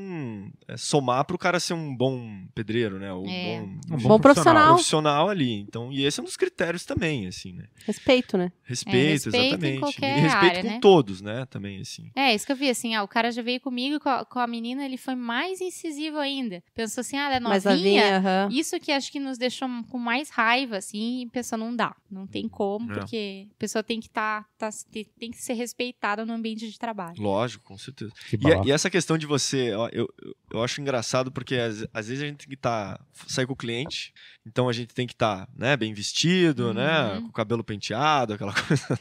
é, somar pro cara ser um bom pedreiro, né? Ou é. bom, um bom, bom profissional. profissional ali. Então, e esse é um dos critérios também, assim, né? Respeito, né? Respeito, é, respeito exatamente. e respeito área, com né? todos, né? Também, assim. É, isso que eu vi, assim, ah, o cara já veio comigo com a, com a menina, ele foi mais incisivo ainda. Pensou assim, ah, ela é novinha. Vinha, uhum. Isso que acho que nos deixou com mais raiva, assim, e pensou, não dá, não tem como, é. porque a pessoa tem que tá, tá, tem que ser respeitada no ambiente de trabalho. Lógico, com certeza. E, e, essa questão de você, ó, eu, eu acho engraçado, porque às, às vezes a gente tem que estar, tá, sair com o cliente, então a gente tem que estar, tá, né, bem vestido, né, uhum. né, com o cabelo penteado, aquela coisa.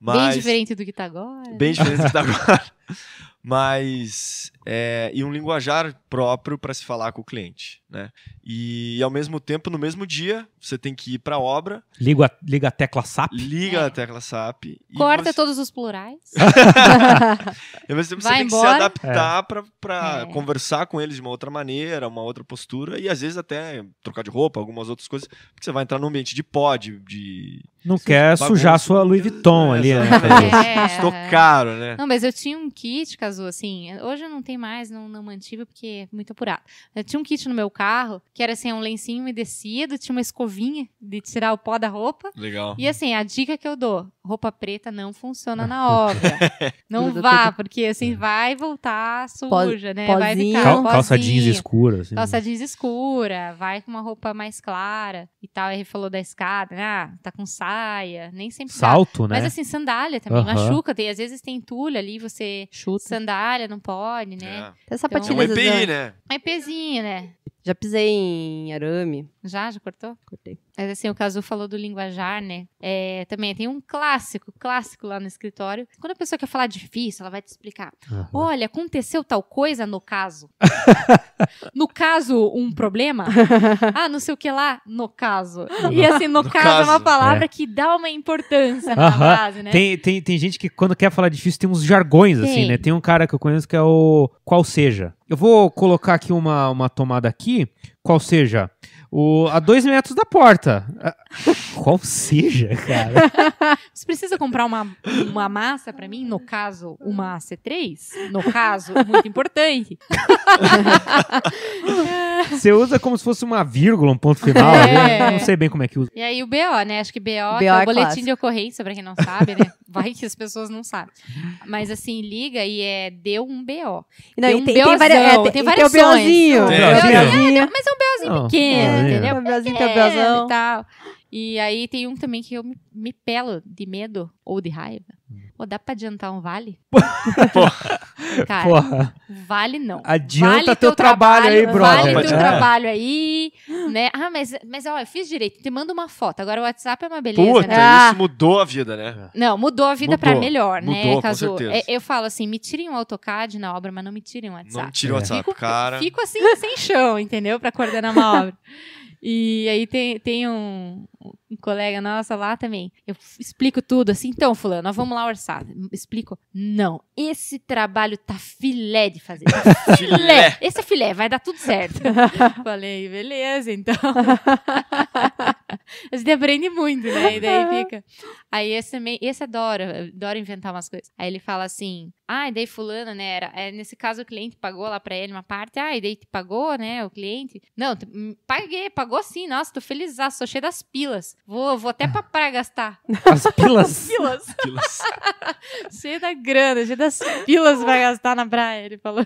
Mas, bem diferente do que tá agora. Bem diferente do que tá agora. Mas é, e um linguajar próprio para se falar com o cliente. Né? E, ao mesmo tempo, no mesmo dia, você tem que ir para a obra. Liga, liga a tecla SAP. Liga é. a tecla SAP. Corta você... todos os plurais. ao mesmo tempo, Vai você embora. tem que se adaptar é. para é. conversar com eles de uma outra maneira, uma outra postura, e às vezes até trocar de roupa, algumas outras coisas, porque você vai entrar num ambiente de pod, de. Não quer bagunça. sujar a sua Louis Vuitton ali, né? Estou é. caro, né? Não, mas eu tinha um kit, Cazu, assim, hoje eu não tenho mais, não, não mantive porque é muito apurado. Eu tinha um kit no meu carro, que era assim, um lencinho umedecido, tinha uma escovinha de tirar o pó da roupa. Legal. E assim, a dica que eu dou, roupa preta não funciona na obra. não vá, porque assim, é. vai voltar suja, Pó, né? Pozinho. Vai ficar Cal, calça jeans escura. Assim. Calça jeans escura, vai com uma roupa mais clara e tal. Ele falou da escada, né? Ah, tá com saia, nem sempre Salto, dá. né? Mas assim, sandália também, uh -huh. machuca. Tem, às vezes tem entulha ali, você... Chuta. Sandália, não pode, né? né? É. Essa então, é um EPI, né? né? Um EPzinho, né? Já pisei em arame. Já? Já cortou? Cortei. Mas assim, o Cazu falou do linguajar, né? É, também tem um clássico, clássico lá no escritório. Quando a pessoa quer falar difícil, ela vai te explicar. Uhum. Olha, aconteceu tal coisa no caso. no caso, um problema. ah, não sei o que lá, no caso. E assim, no, no caso, caso, é uma palavra é. que dá uma importância na frase, né? Tem, tem, tem gente que quando quer falar difícil tem uns jargões, tem. assim, né? Tem um cara que eu conheço que é o qual seja. Eu vou colocar aqui uma, uma tomada aqui, qual seja o, a dois metros da porta. Qual seja, cara. Você precisa comprar uma, uma massa para mim? No caso, uma AC3? No caso, muito importante. Você usa como se fosse uma vírgula, um ponto final. É. Né? Não sei bem como é que usa. E aí o BO, né? Acho que BO, BO que é o é boletim clássico. de ocorrência, pra quem não sabe, né? Vai que as pessoas não sabem. Mas assim, liga e é deu um BO. Não, deu tem, BOzão, tem, várias, é, é, tem, tem várias tem o BOzinho. É. Mas é um BOzinho pequeno, entendeu? É um BOzinho, tem o BOzão. E tal. E aí tem um também que eu me, me pelo de medo ou de raiva. Hum. Pô, dá pra adiantar um vale? Porra. Cara, Porra. vale não. Adianta vale teu, teu trabalho, trabalho, aí, brother. Vale teu é. trabalho aí, né? Ah, mas, mas ó, eu fiz direito. Te manda uma foto. Agora o WhatsApp é uma beleza, Puta, né? isso ah. mudou a vida, né? Não, mudou a vida mudou. pra melhor, né? Mudou, com certeza. É, eu falo assim, me tirem o um AutoCAD na obra, mas não me tirem o um WhatsApp. Não tirem o WhatsApp, fico, cara. Fico assim, sem chão, entendeu? Pra coordenar uma obra. E aí tem, tem um, um colega nossa lá também. Eu explico tudo assim, então, fulano, nós vamos lá orçar. Explico. Não, esse trabalho tá filé de fazer. Tá filé. esse é filé, vai dar tudo certo. Falei, beleza, então. A gente aprende muito, né? E daí fica. Aí esse também, esse adora, adora inventar umas coisas. Aí ele fala assim: ah, e daí fulano, né? Era, é, nesse caso o cliente pagou lá pra ele uma parte, ah, e daí te pagou, né? O cliente. Não, hum, paguei, pagou sim, nossa, tô feliz, sou cheio das pilas pilas. Vou, vou até pra praia gastar. As pilas? As pilas. cheio da grana, cheio das pilas vai gastar na praia, ele falou.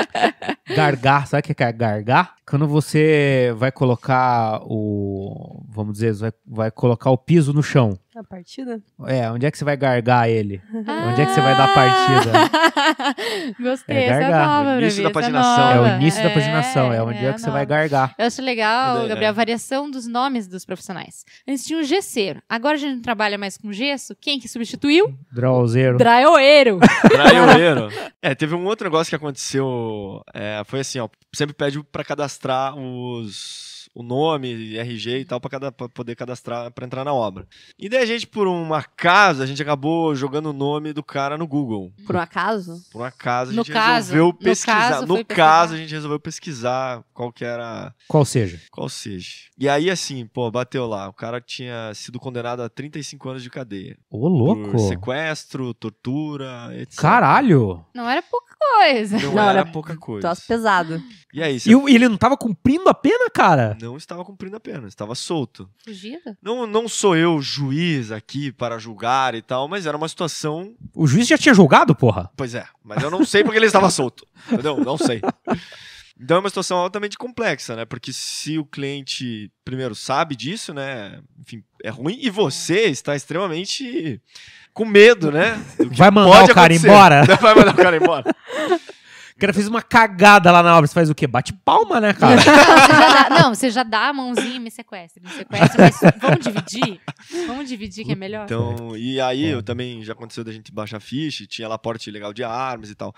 Gargar, sabe o que é gargar? Quando você vai colocar o. Vamos dizer, vai, vai colocar o piso no chão. A partida? É, onde é que você vai gargar ele? Ah. Onde é que você vai dar partida? Gostei, é essa é gargar. Né? é nova, é início da paginação. É, o início é, da paginação, é onde é, é que você vai gargar. Eu acho legal, né? Gabriel, a variação dos nomes dos profissionais. Antes tinha o gesseiro, agora a gente não trabalha mais com gesso. Quem que substituiu? Draozeiro. Draioeiro. Draioeiro. é, teve um outro negócio que aconteceu, é, foi assim, ó, sempre pede para cadastrar os o nome, RG e tal, para pra poder cadastrar, para entrar na obra. E daí a gente, por um acaso, a gente acabou jogando o nome do cara no Google. Por um acaso? Por um acaso, a gente no resolveu caso, pesquisar. No caso, no caso, a gente resolveu pesquisar qual que era... Qual seja. Qual seja. E aí, assim, pô, bateu lá. O cara tinha sido condenado a 35 anos de cadeia. Ô, louco! Por sequestro, tortura, etc. Caralho! Não era pouca coisa. Não, não era, era pouca coisa. Troço pesado. E aí? Você... E ele não tava cumprindo a pena, cara? não estava cumprindo a pena, estava solto. Fugida? Não, não sou eu juiz aqui para julgar e tal, mas era uma situação. O juiz já tinha julgado, porra? Pois é, mas eu não sei porque ele estava solto. Não, não sei. Então é uma situação altamente complexa, né? Porque se o cliente, primeiro, sabe disso, né? Enfim, é ruim. E você está extremamente com medo, né? Vai mandar o cara acontecer. embora? Vai mandar o cara embora cara fez uma cagada lá na obra. Você faz o quê? Bate palma, né, cara? você dá, não, você já dá a mãozinha e me sequestra. Me sequestra, mas vamos dividir? Vamos dividir que é melhor? Então, e aí é. eu também já aconteceu da gente baixar ficha, tinha lá porte legal de armas e tal.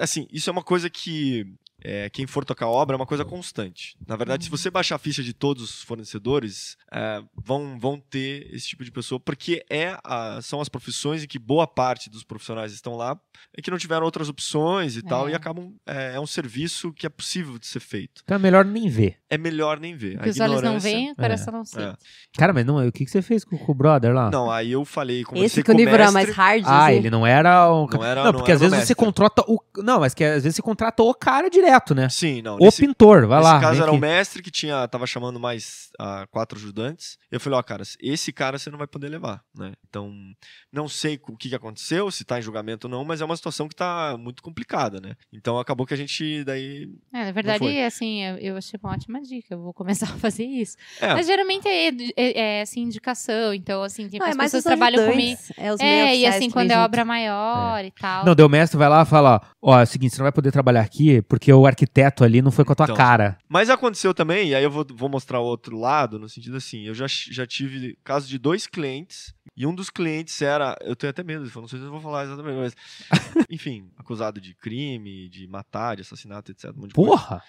Assim, isso é uma coisa que é, quem for tocar obra é uma coisa uhum. constante. Na verdade, se você baixar a ficha de todos os fornecedores, é, vão, vão ter esse tipo de pessoa, porque é a, são as profissões em que boa parte dos profissionais estão lá e que não tiveram outras opções e é. tal, e é. acabam. É, é, um serviço que é possível de ser feito. Então é melhor nem ver é melhor nem ver. Porque os olhos não veem, o coração é. não sente. É. Cara, mas não, o que, que você fez com, com, o brother lá? Não, aí eu falei, conversei Esse que com o livro mestre... era mais hard, Ah, assim. ele não era o Não, era, não, não porque às vezes você contrata o... Não, mas que às vezes você contrata o cara direto, né? Sim, não. O nesse, pintor, vai lá. Nesse caso era aqui. o mestre que tinha, tava chamando mais ah, quatro ajudantes. Eu falei, ó, oh, cara, esse cara você não vai poder levar, né? Então, não sei o que, que aconteceu, se tá em julgamento ou não, mas é uma situação que tá muito complicada, né? Então, acabou que a gente daí... É, na verdade, assim, eu, eu achei uma ótima uma dica, eu vou começar a fazer isso. É. Mas geralmente é, é, é, assim, indicação, então, assim, tem não, é as pessoas trabalham comigo. É, é e assim, quando é obra maior e tal. Não, deu mestre, vai lá e fala, ó, é o seguinte, você não vai poder trabalhar aqui porque o arquiteto ali não foi com a tua então, cara. Mas aconteceu também, e aí eu vou, vou mostrar o outro lado, no sentido assim, eu já, já tive caso de dois clientes, e um dos clientes era, eu tenho até medo, não sei se eu vou falar exatamente, mas, enfim, acusado de crime, de matar, de assassinato, etc. Um Porra! Coisa.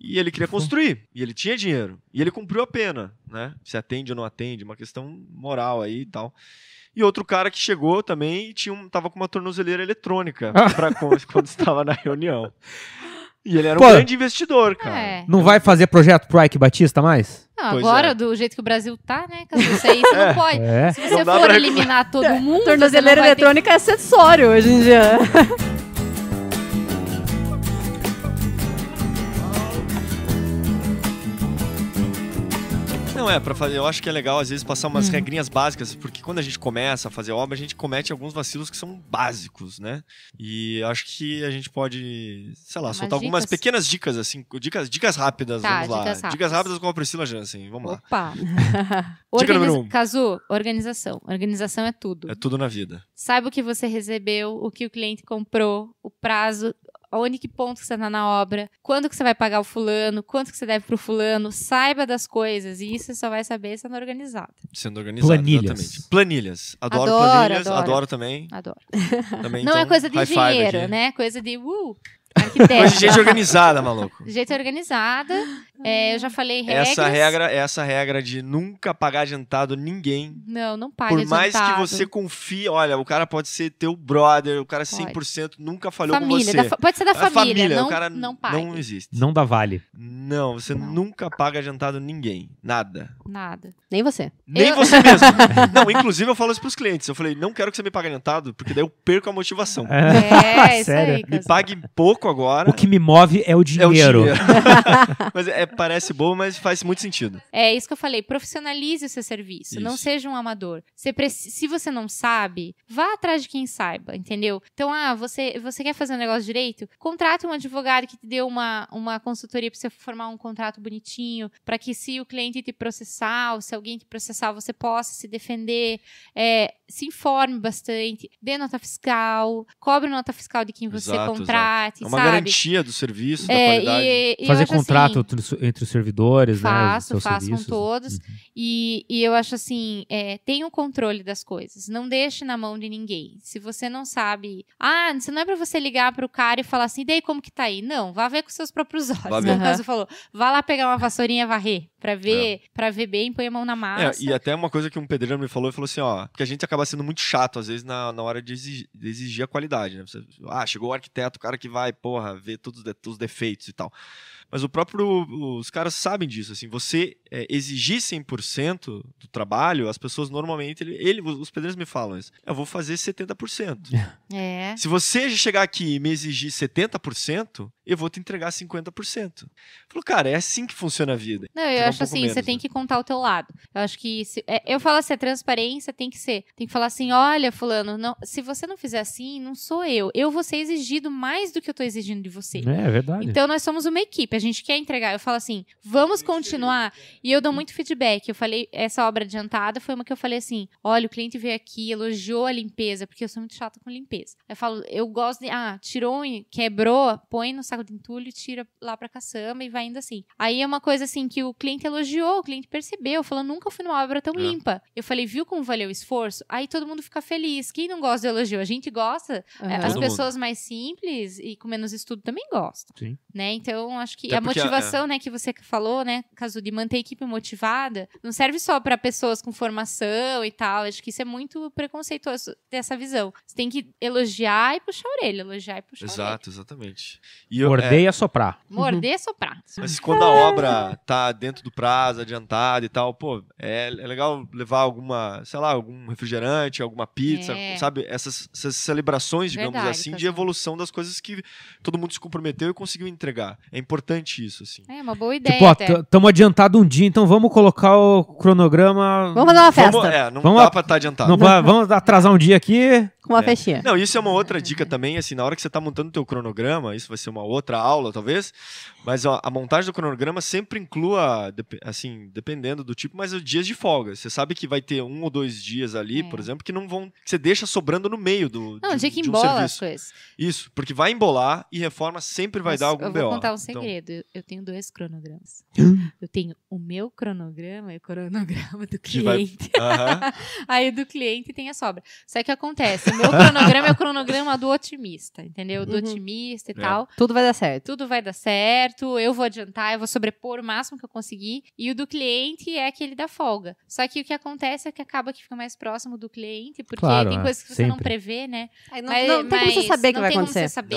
E ele queria uhum. construir, e ele tinha dinheiro, e ele cumpriu a pena, né? Se atende ou não atende, uma questão moral aí e tal. E outro cara que chegou também e tinha um, tava com uma tornozeleira eletrônica ah. pra, quando estava na reunião. E ele era um grande investidor, é. cara. É. Não vai fazer projeto pro Ike Batista mais? Não, agora, é. do jeito que o Brasil tá, né? Caso você aí, você não é. pode. É. Se você for eliminar todo é. mundo. você não Tornozeleira ter- eletrônica é acessório hoje em dia. Não, é, para fazer. Eu acho que é legal, às vezes, passar umas hum. regrinhas básicas, porque quando a gente começa a fazer obra, a gente comete alguns vacilos que são básicos, né? E acho que a gente pode, sei lá, umas soltar dicas. algumas pequenas dicas, assim, dicas, dicas rápidas, tá, vamos lá. Dicas rápidas. dicas rápidas com a Priscila Jansen, assim, vamos lá. Opa! Dica número um. Cazu, organização. Organização é tudo. É tudo na vida. Saiba o que você recebeu, o que o cliente comprou, o prazo, aonde que ponto que você tá na obra, quando que você vai pagar o fulano, quanto que você deve pro fulano, saiba das coisas. E isso você só vai saber sendo organizado. Sendo organizado, planilhas. exatamente. Planilhas. Adoro, adoro planilhas, adoro. adoro. também. Adoro. também Não é então, é coisa de engenheiro, né? Coisa de uh, arquiteto. Coisa de gente organizada, maluco. Gente organizada. É, eu ah. já falei regras. Essa regra, essa regra de nunca pagar adiantado ninguém. Não, não paga Por mais adiantado. que você confie, olha, o cara pode ser teu brother, o cara 100% pode. nunca falhou família, com você. Família, pode ser da é família, família, não, o cara não paga. Não existe. Não dá vale. Não, você não. nunca paga adiantado ninguém, nada. Nada. Nem você. Nem eu... você mesmo. não, inclusive eu falo isso pros clientes. Eu falei, não quero que você me pague adiantado, porque daí eu perco a motivação. É, é isso Sério? aí. Me pague pouco agora. O que me move é o dinheiro. É o dinheiro. Mas é parece bobo, mas faz muito sentido. É isso que eu falei. Profissionalize o seu serviço. Isso. Não seja um amador. Você preci... Se você não sabe, vá atrás de quem saiba, entendeu? Então, ah, você, você quer fazer um negócio direito? Contrate um advogado que te dê uma, uma consultoria para você formar um contrato bonitinho, para que se o cliente te processar, ou se alguém te processar, você possa se defender. É, se informe bastante, dê nota fiscal, cobre nota fiscal de quem você exato, contrate. Exato. É uma sabe? garantia do serviço, é, da qualidade. E, e Fazer contrato assim, entre os servidores, né, faço, né? Faço, faço com todos. Uhum. E, e eu acho assim, é, tenha o controle das coisas. Não deixe na mão de ninguém. Se você não sabe... Ah, isso não é para você ligar para o cara e falar assim, e daí como que tá aí? Não, vá ver com seus próprios olhos. Vá uhum. caso falou, vá lá pegar uma vassourinha varrer para é. ver, é. para ver bem, põe a mão na massa. É, e até uma coisa que um pedreiro me falou, ele falou assim, ó, que a gente acaba sendo muito chato às vezes na, na hora de exigir, de exigir a qualidade, né? Você, ah, chegou o arquiteto, o cara que vai, porra, ver todos os defeitos e tal. Mas o próprio, os caras sabem disso, assim, você é, exigir 100% do trabalho, as pessoas normalmente, ele, ele os pedreiros me falam isso, eu vou fazer 70%. É. é. Se você chegar aqui e me exigir 70%, eu vou te entregar 50%. Falou, cara, é assim que funciona a vida. Não, eu acho um assim, menos, você né? tem que contar o teu lado. Eu acho que, se, é, eu falo assim, a transparência tem que ser, tem que falar assim, olha, fulano, não, se você não fizer assim, não sou eu. Eu vou ser exigido mais do que eu tô exigindo de você. É, é verdade. Então, nós somos uma equipe a gente quer entregar. Eu falo assim, vamos continuar. E eu dou muito feedback. Eu falei, essa obra adiantada foi uma que eu falei assim: olha, o cliente veio aqui, elogiou a limpeza, porque eu sou muito chata com limpeza. Eu falo, eu gosto de. Ah, tirou, quebrou, põe no saco de entulho, tira lá pra caçamba e vai indo assim. Aí é uma coisa assim que o cliente elogiou, o cliente percebeu, falou, nunca fui numa obra tão é. limpa. Eu falei, viu como valeu o esforço? Aí todo mundo fica feliz. Quem não gosta de elogio? A gente gosta. Uhum. As todo pessoas mundo. mais simples e com menos estudo também gostam. Sim. Né? Então, acho que que a motivação, a... né, que você falou, né, caso de manter a equipe motivada, não serve só para pessoas com formação e tal. Acho que isso é muito preconceituoso dessa visão. Você tem que elogiar e puxar a orelha, elogiar e puxar Exato, a orelha. Exato, exatamente. E eu, Morder é... e assoprar. Morder e uhum. assoprar. Mas quando a obra tá dentro do prazo, adiantada e tal, pô, é, é legal levar alguma, sei lá, algum refrigerante, alguma pizza, é. sabe? Essas, essas, celebrações, digamos Verdade, assim, de evolução das coisas que todo mundo se comprometeu e conseguiu entregar. É importante importante isso, assim. É uma boa tipo, ideia. Tipo, estamos adiantado um dia, então vamos colocar o cronograma. Vamos fazer uma festa. Vamos, é, não vamos dá a... pra estar tá adiantado. Não, vamos atrasar um dia aqui com uma é. festinha. Não, isso é uma outra dica também, assim, na hora que você está montando o teu cronograma, isso vai ser uma outra aula, talvez, mas ó, a montagem do cronograma sempre inclua, assim, dependendo do tipo, mas os dias de folga. Você sabe que vai ter um ou dois dias ali, é. por exemplo, que não vão, que você deixa sobrando no meio do Não, de, dia que de um embola serviço. as coisas. Isso, porque vai embolar e reforma sempre vai mas dar algum BO. Eu vou BO, contar um então segredo, então... eu tenho dois cronogramas. eu tenho o meu cronograma e o cronograma do cliente. Vai... Uhum. Aí do cliente tem a sobra. Só que acontece, meu cronograma é o cronograma do otimista, entendeu? Do uhum. otimista e é. tal. Tudo vai dar certo. Tudo vai dar certo, eu vou adiantar, eu vou sobrepor o máximo que eu conseguir. E o do cliente é aquele da folga. Só que o que acontece é que acaba que fica mais próximo do cliente, porque claro, tem é, coisas que você sempre. não prevê, né? Aí não, mas, não, não tem como você saber que vai acontecer. Não tem como você saber.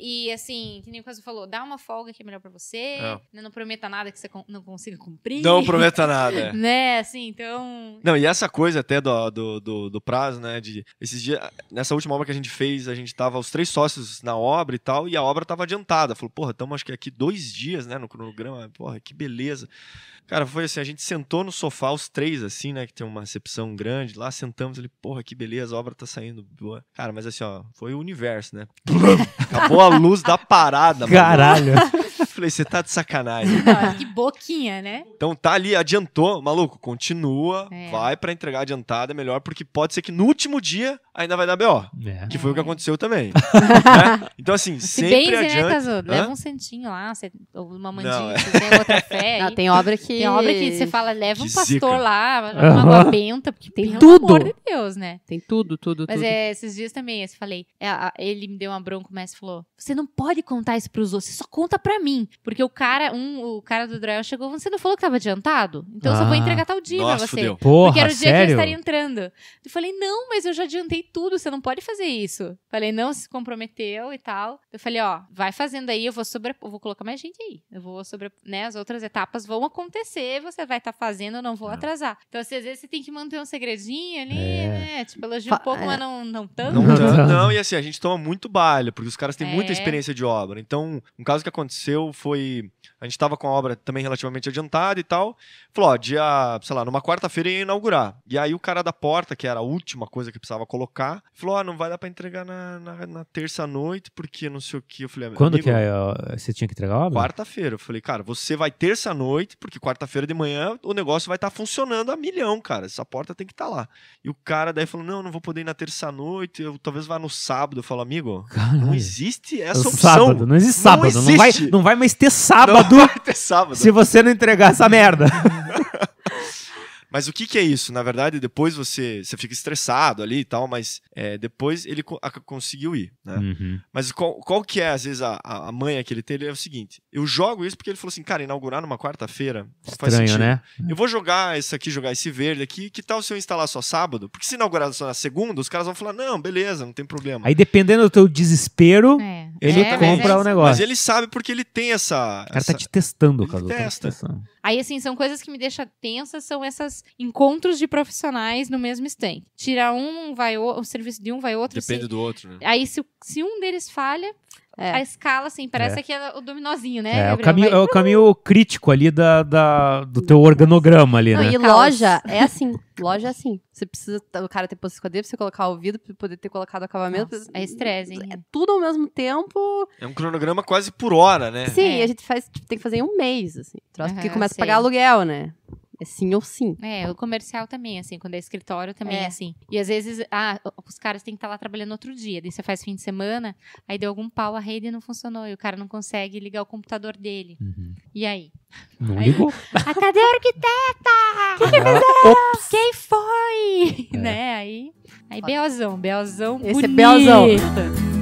Não. E assim, que nem o caso falou, dá uma folga que é melhor pra você. É. Não, né? não prometa nada que você não consiga cumprir. Não prometa nada. né? Assim, então. Não, e essa coisa até do, do, do, do prazo, né? De esses dias nessa última obra que a gente fez, a gente tava os três sócios na obra e tal, e a obra tava adiantada. Falou, porra, estamos acho que aqui dois dias, né, no cronograma. Porra, que beleza. Cara, foi assim, a gente sentou no sofá, os três, assim, né, que tem uma recepção grande. Lá sentamos ali, porra, que beleza, a obra tá saindo boa. Cara, mas assim, ó, foi o universo, né? Acabou a luz da parada. Caralho. Falei, você tá de sacanagem. É que boquinha, né? Então tá ali, adiantou, maluco, continua, é. vai para entregar adiantada, é melhor, porque pode ser que no último dia ainda vai dar BO. É. Que foi o que é. aconteceu também. né? Então, assim, Se sempre bem, adiante. Né, Caso, leva um centinho lá, você, uma mandinha, não, é. você outra fé. Não, tem obra que... Tem obra que você fala, leva que um pastor zica. lá, uma água benta, porque tem tudo. amor de Deus, né? Tem tudo, tudo, Mas tudo. é, esses dias também, eu falei, ele me deu uma bronca, o mestre falou, você não pode contar isso pros outros, você só conta pra mim. Porque o cara, um, o cara do Drael chegou, você não falou que tava adiantado? Então ah, eu só vou ah. entregar tal dia nossa, pra você. Fudeu. Porra, porque era o dia sério? que eu estaria entrando. Eu falei, não, mas eu já adiantei tudo, você não pode fazer isso. Falei, não, se comprometeu e tal. Eu falei, ó, vai fazendo aí, eu vou sobre, eu vou colocar mais gente aí. Eu vou sobre, né, as outras etapas vão acontecer, você vai estar tá fazendo, eu não vou é. atrasar. Então, assim, às vezes você tem que manter um segredinho ali, é. né? Tipo, elogio um pouco, é. mas não, não tanto. Não, não, não, e assim, a gente toma muito baile, porque os caras têm é. muita experiência de obra. Então, um caso que aconteceu foi. A gente estava com a obra também relativamente adiantada e tal. Falou, ó, dia, sei lá, numa quarta-feira ia inaugurar. E aí o cara da porta, que era a última coisa que precisava colocar, falou: ó, não vai dar pra entregar na, na, na terça-noite, porque não sei o que. Eu falei, Quando amigo, que é, ó, você tinha que entregar a obra? Quarta-feira. Eu falei, cara, você vai terça-noite, porque quarta-feira de manhã o negócio vai estar tá funcionando a milhão, cara. Essa porta tem que estar tá lá. E o cara daí falou: não, não vou poder ir na terça-noite, eu talvez vá no sábado. Eu falo, amigo, Caralho. não existe essa é opção. Sábado, não existe sábado, não, existe. não vai, não vai mais ter sábado, não vai ter sábado se você não entregar essa merda. Mas o que, que é isso? Na verdade, depois você, você fica estressado ali e tal, mas é, depois ele co conseguiu ir, né? Uhum. Mas qual, qual que é, às vezes, a, a manha que ele tem? Ele é o seguinte, eu jogo isso porque ele falou assim, cara, inaugurar numa quarta-feira faz sentido. né? Eu vou jogar esse aqui, jogar esse verde aqui, que tal se eu instalar só sábado? Porque se inaugurar só na segunda, os caras vão falar, não, beleza, não tem problema. Aí dependendo do teu desespero, é. ele é, compra é o negócio. Mas ele sabe porque ele tem essa... O cara tá essa... tá te testando, cara. Testa. Tá te testando. Aí, assim, são coisas que me deixam tensa, são esses encontros de profissionais no mesmo stand. Tira um, vai o, o serviço de um, vai outro. Depende do outro, né? Aí, se, se um deles falha, é. A escala, assim, parece é. que é o dominozinho, né? É, Gabriel? o caminho, Vai... é o caminho crítico ali da, da do teu organograma ali, Não, né? E loja é assim. Loja é assim. Você precisa o cara ter posto escodeiro, você colocar o ouvido, pra poder ter colocado o acabamento. Nossa, é hum, estresse, hein? É tudo ao mesmo tempo. É um cronograma quase por hora, né? Sim, é. a gente faz, tipo, tem que fazer em um mês, assim. Troço, uhum, porque começa sei. a pagar aluguel, né? É sim ou sim. É, o comercial também, assim, quando é escritório também, é. é. assim. E às vezes, ah, os caras têm que estar lá trabalhando outro dia, daí você faz fim de semana, aí deu algum pau, a rede não funcionou, e o cara não consegue ligar o computador dele. Uhum. E aí? Não aí, ligou. Ah, cadê a arquiteta? Quem, ah, Quem foi? É. Né, aí, aí beozão, beozão Esse é bonito. é beozão.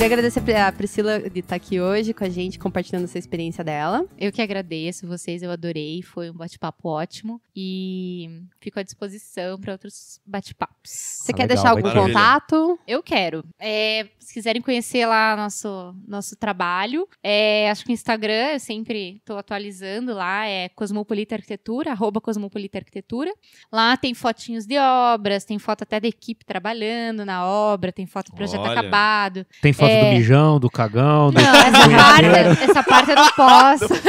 Queria agradecer a Priscila de estar tá aqui hoje com a gente, compartilhando essa experiência dela. Eu que agradeço vocês, eu adorei, foi um bate-papo ótimo e fico à disposição para outros bate-papos. Você ah, quer legal, deixar algum maravilha. contato? Eu quero. É, se quiserem conhecer lá nosso, nosso trabalho, é, acho que o Instagram eu sempre estou atualizando lá, é Cosmopolita Arquitetura, arroba Cosmopolita Arquitetura. Lá tem fotinhos de obras, tem foto até da equipe trabalhando na obra, tem foto do projeto Olha. acabado. Tem foto do é. mijão, do cagão, não, essa parte, essa parte eu não posso.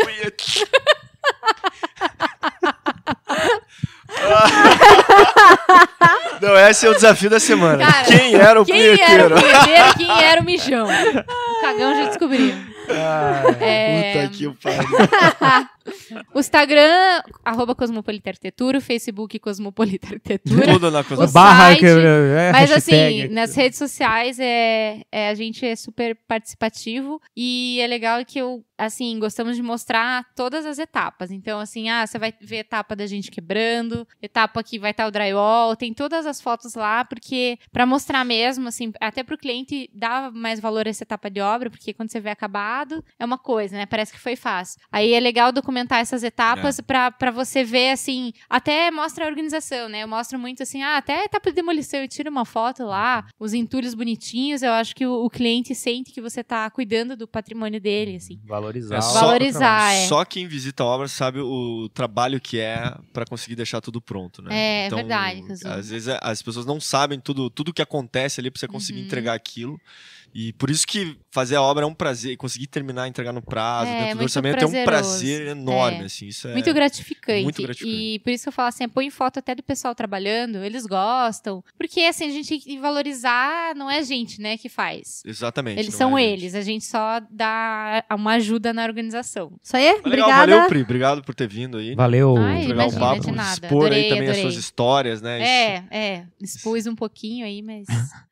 Não, esse é o desafio da semana. Cara, quem era o quem punheteiro? Era o punheteiro quem era o mijão? O cagão já descobriu. Ai, é... Puta que pariu. O Instagram, arroba Cosmopolita Arquitetura, o Facebook Cosmopolita Arquitetura. Tudo na Cosmopolita. Barra, é, mas hashtag. assim, nas redes sociais é, é, a gente é super participativo e é legal que eu, assim, gostamos de mostrar todas as etapas. Então, assim, ah, você vai ver etapa da gente quebrando, etapa que vai estar tá o drywall, tem todas as fotos lá, porque para mostrar mesmo, assim, até pro cliente dar mais valor a essa etapa de obra, porque quando você vê acabado, é uma coisa, né? Parece que foi fácil. Aí é legal documentar documentar essas etapas é. para você ver, assim, até mostra a organização, né? Eu mostro muito assim, ah, até a etapa de demolição, eu tiro uma foto lá, os entulhos bonitinhos, eu acho que o, o cliente sente que você tá cuidando do patrimônio dele, assim. Uhum. Valorizar. É, só, Valorizar, é. Só quem visita a obra sabe o trabalho que é para conseguir deixar tudo pronto, né? É, é então, verdade. Às vezes as pessoas não sabem tudo, tudo que acontece ali para você conseguir uhum. entregar aquilo. E por isso que fazer a obra é um prazer, conseguir terminar, entregar no prazo, é, dentro do orçamento prazeroso. é um prazer é. enorme, é. assim, isso é muito gratificante. muito gratificante. E por isso que eu falo assim, é, põe foto até do pessoal trabalhando, eles gostam, porque assim, a gente tem que valorizar, não é a gente, né, que faz. Exatamente. Eles são é a eles, a gente só dá uma ajuda na organização. Isso aí, Obrigado. obrigada. Valeu, Pri, obrigado por ter vindo aí. Valeu. Ai, legal papo, de nada. expor adorei, aí também adorei. as suas histórias, né? É, isso. é, expus um pouquinho aí, mas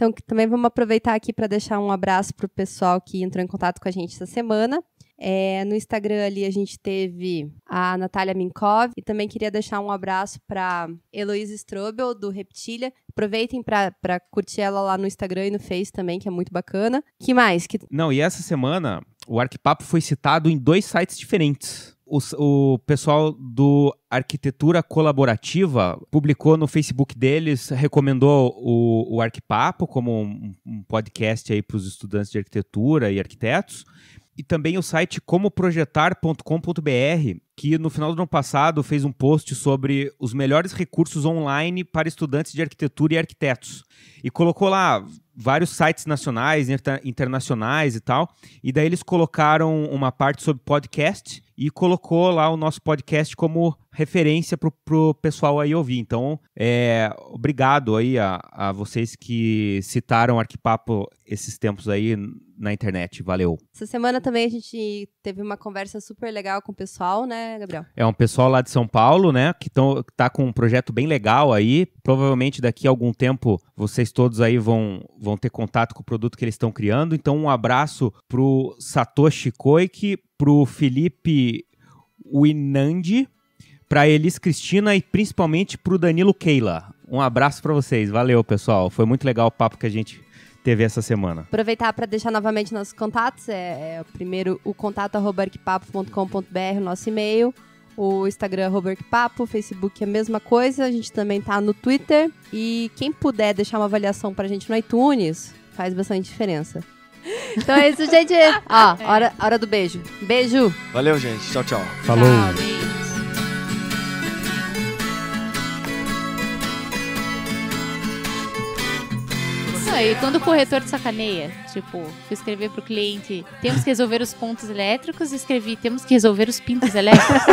Então, também vamos aproveitar aqui para deixar um abraço para o pessoal que entrou em contato com a gente essa semana. É, no Instagram ali a gente teve a Natália Minkov e também queria deixar um abraço para Heloísa Strobel do Reptilia. Aproveitem para curtir ela lá no Instagram e no Face também, que é muito bacana. Que mais? Que... Não, e essa semana o Arquipapo foi citado em dois sites diferentes o, o pessoal do Arquitetura Colaborativa publicou no Facebook deles, recomendou o, o Arquipapo como um, um podcast aí para os estudantes de arquitetura e arquitetos. E também o site comoprojetar.com.br que no final do ano passado fez um post sobre os melhores recursos online para estudantes de arquitetura e arquitetos. E colocou lá vários sites nacionais, internacionais e tal. E daí eles colocaram uma parte sobre podcast e colocou lá o nosso podcast como referência para o pessoal aí ouvir. Então, é, obrigado aí a, a vocês que citaram Arquipapo esses tempos aí na internet. Valeu. Essa semana também a gente teve uma conversa super legal com o pessoal, né? É, Gabriel? É um pessoal lá de São Paulo, né, que tão, tá com um projeto bem legal aí. Provavelmente daqui a algum tempo vocês todos aí vão, vão ter contato com o produto que eles estão criando. Então, um abraço pro Satoshi Koike, pro Felipe Winandi, pra Elis Cristina e principalmente pro Danilo Keila. Um abraço para vocês. Valeu, pessoal. Foi muito legal o papo que a gente teve essa semana? Aproveitar para deixar novamente nossos contatos. É, é primeiro o contato arroba arquipapo.com.br, nosso e-mail. O Instagram arroba arquipapo, o Facebook é a mesma coisa. A gente também tá no Twitter. E quem puder deixar uma avaliação pra gente no iTunes, faz bastante diferença. Então é isso, gente. Ó, é. hora, hora do beijo. Beijo. Valeu, gente. Tchau, tchau. Falou. Tchau, e quando o corretor de sacaneia, tipo, eu escrevi pro cliente, temos que resolver os pontos elétricos, escrevi, temos que resolver os pintos elétricos.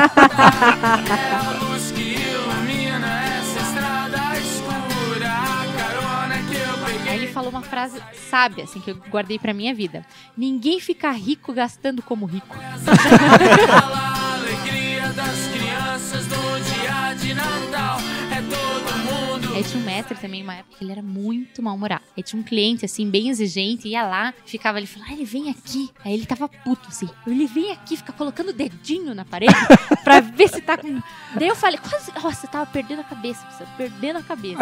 Aí ele falou uma frase sábia, assim, que eu guardei pra minha vida. Ninguém fica rico gastando como rico. alegria das crianças do dia de Natal é todo mundo Aí tinha um mestre também, mas época, ele era muito mal-humorado. Aí tinha um cliente, assim, bem exigente, ia lá, ficava ali falando, ah, ele vem aqui. Aí ele tava puto, assim. Ele vem aqui, fica colocando o dedinho na parede pra ver se tá com. Daí eu falei, quase. Nossa, tava perdendo a cabeça, você perdendo a cabeça.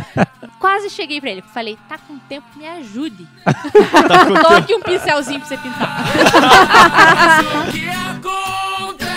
quase cheguei pra ele. Falei, tá com tempo, me ajude. tá Toque um pincelzinho pra você pintar. o que acontece?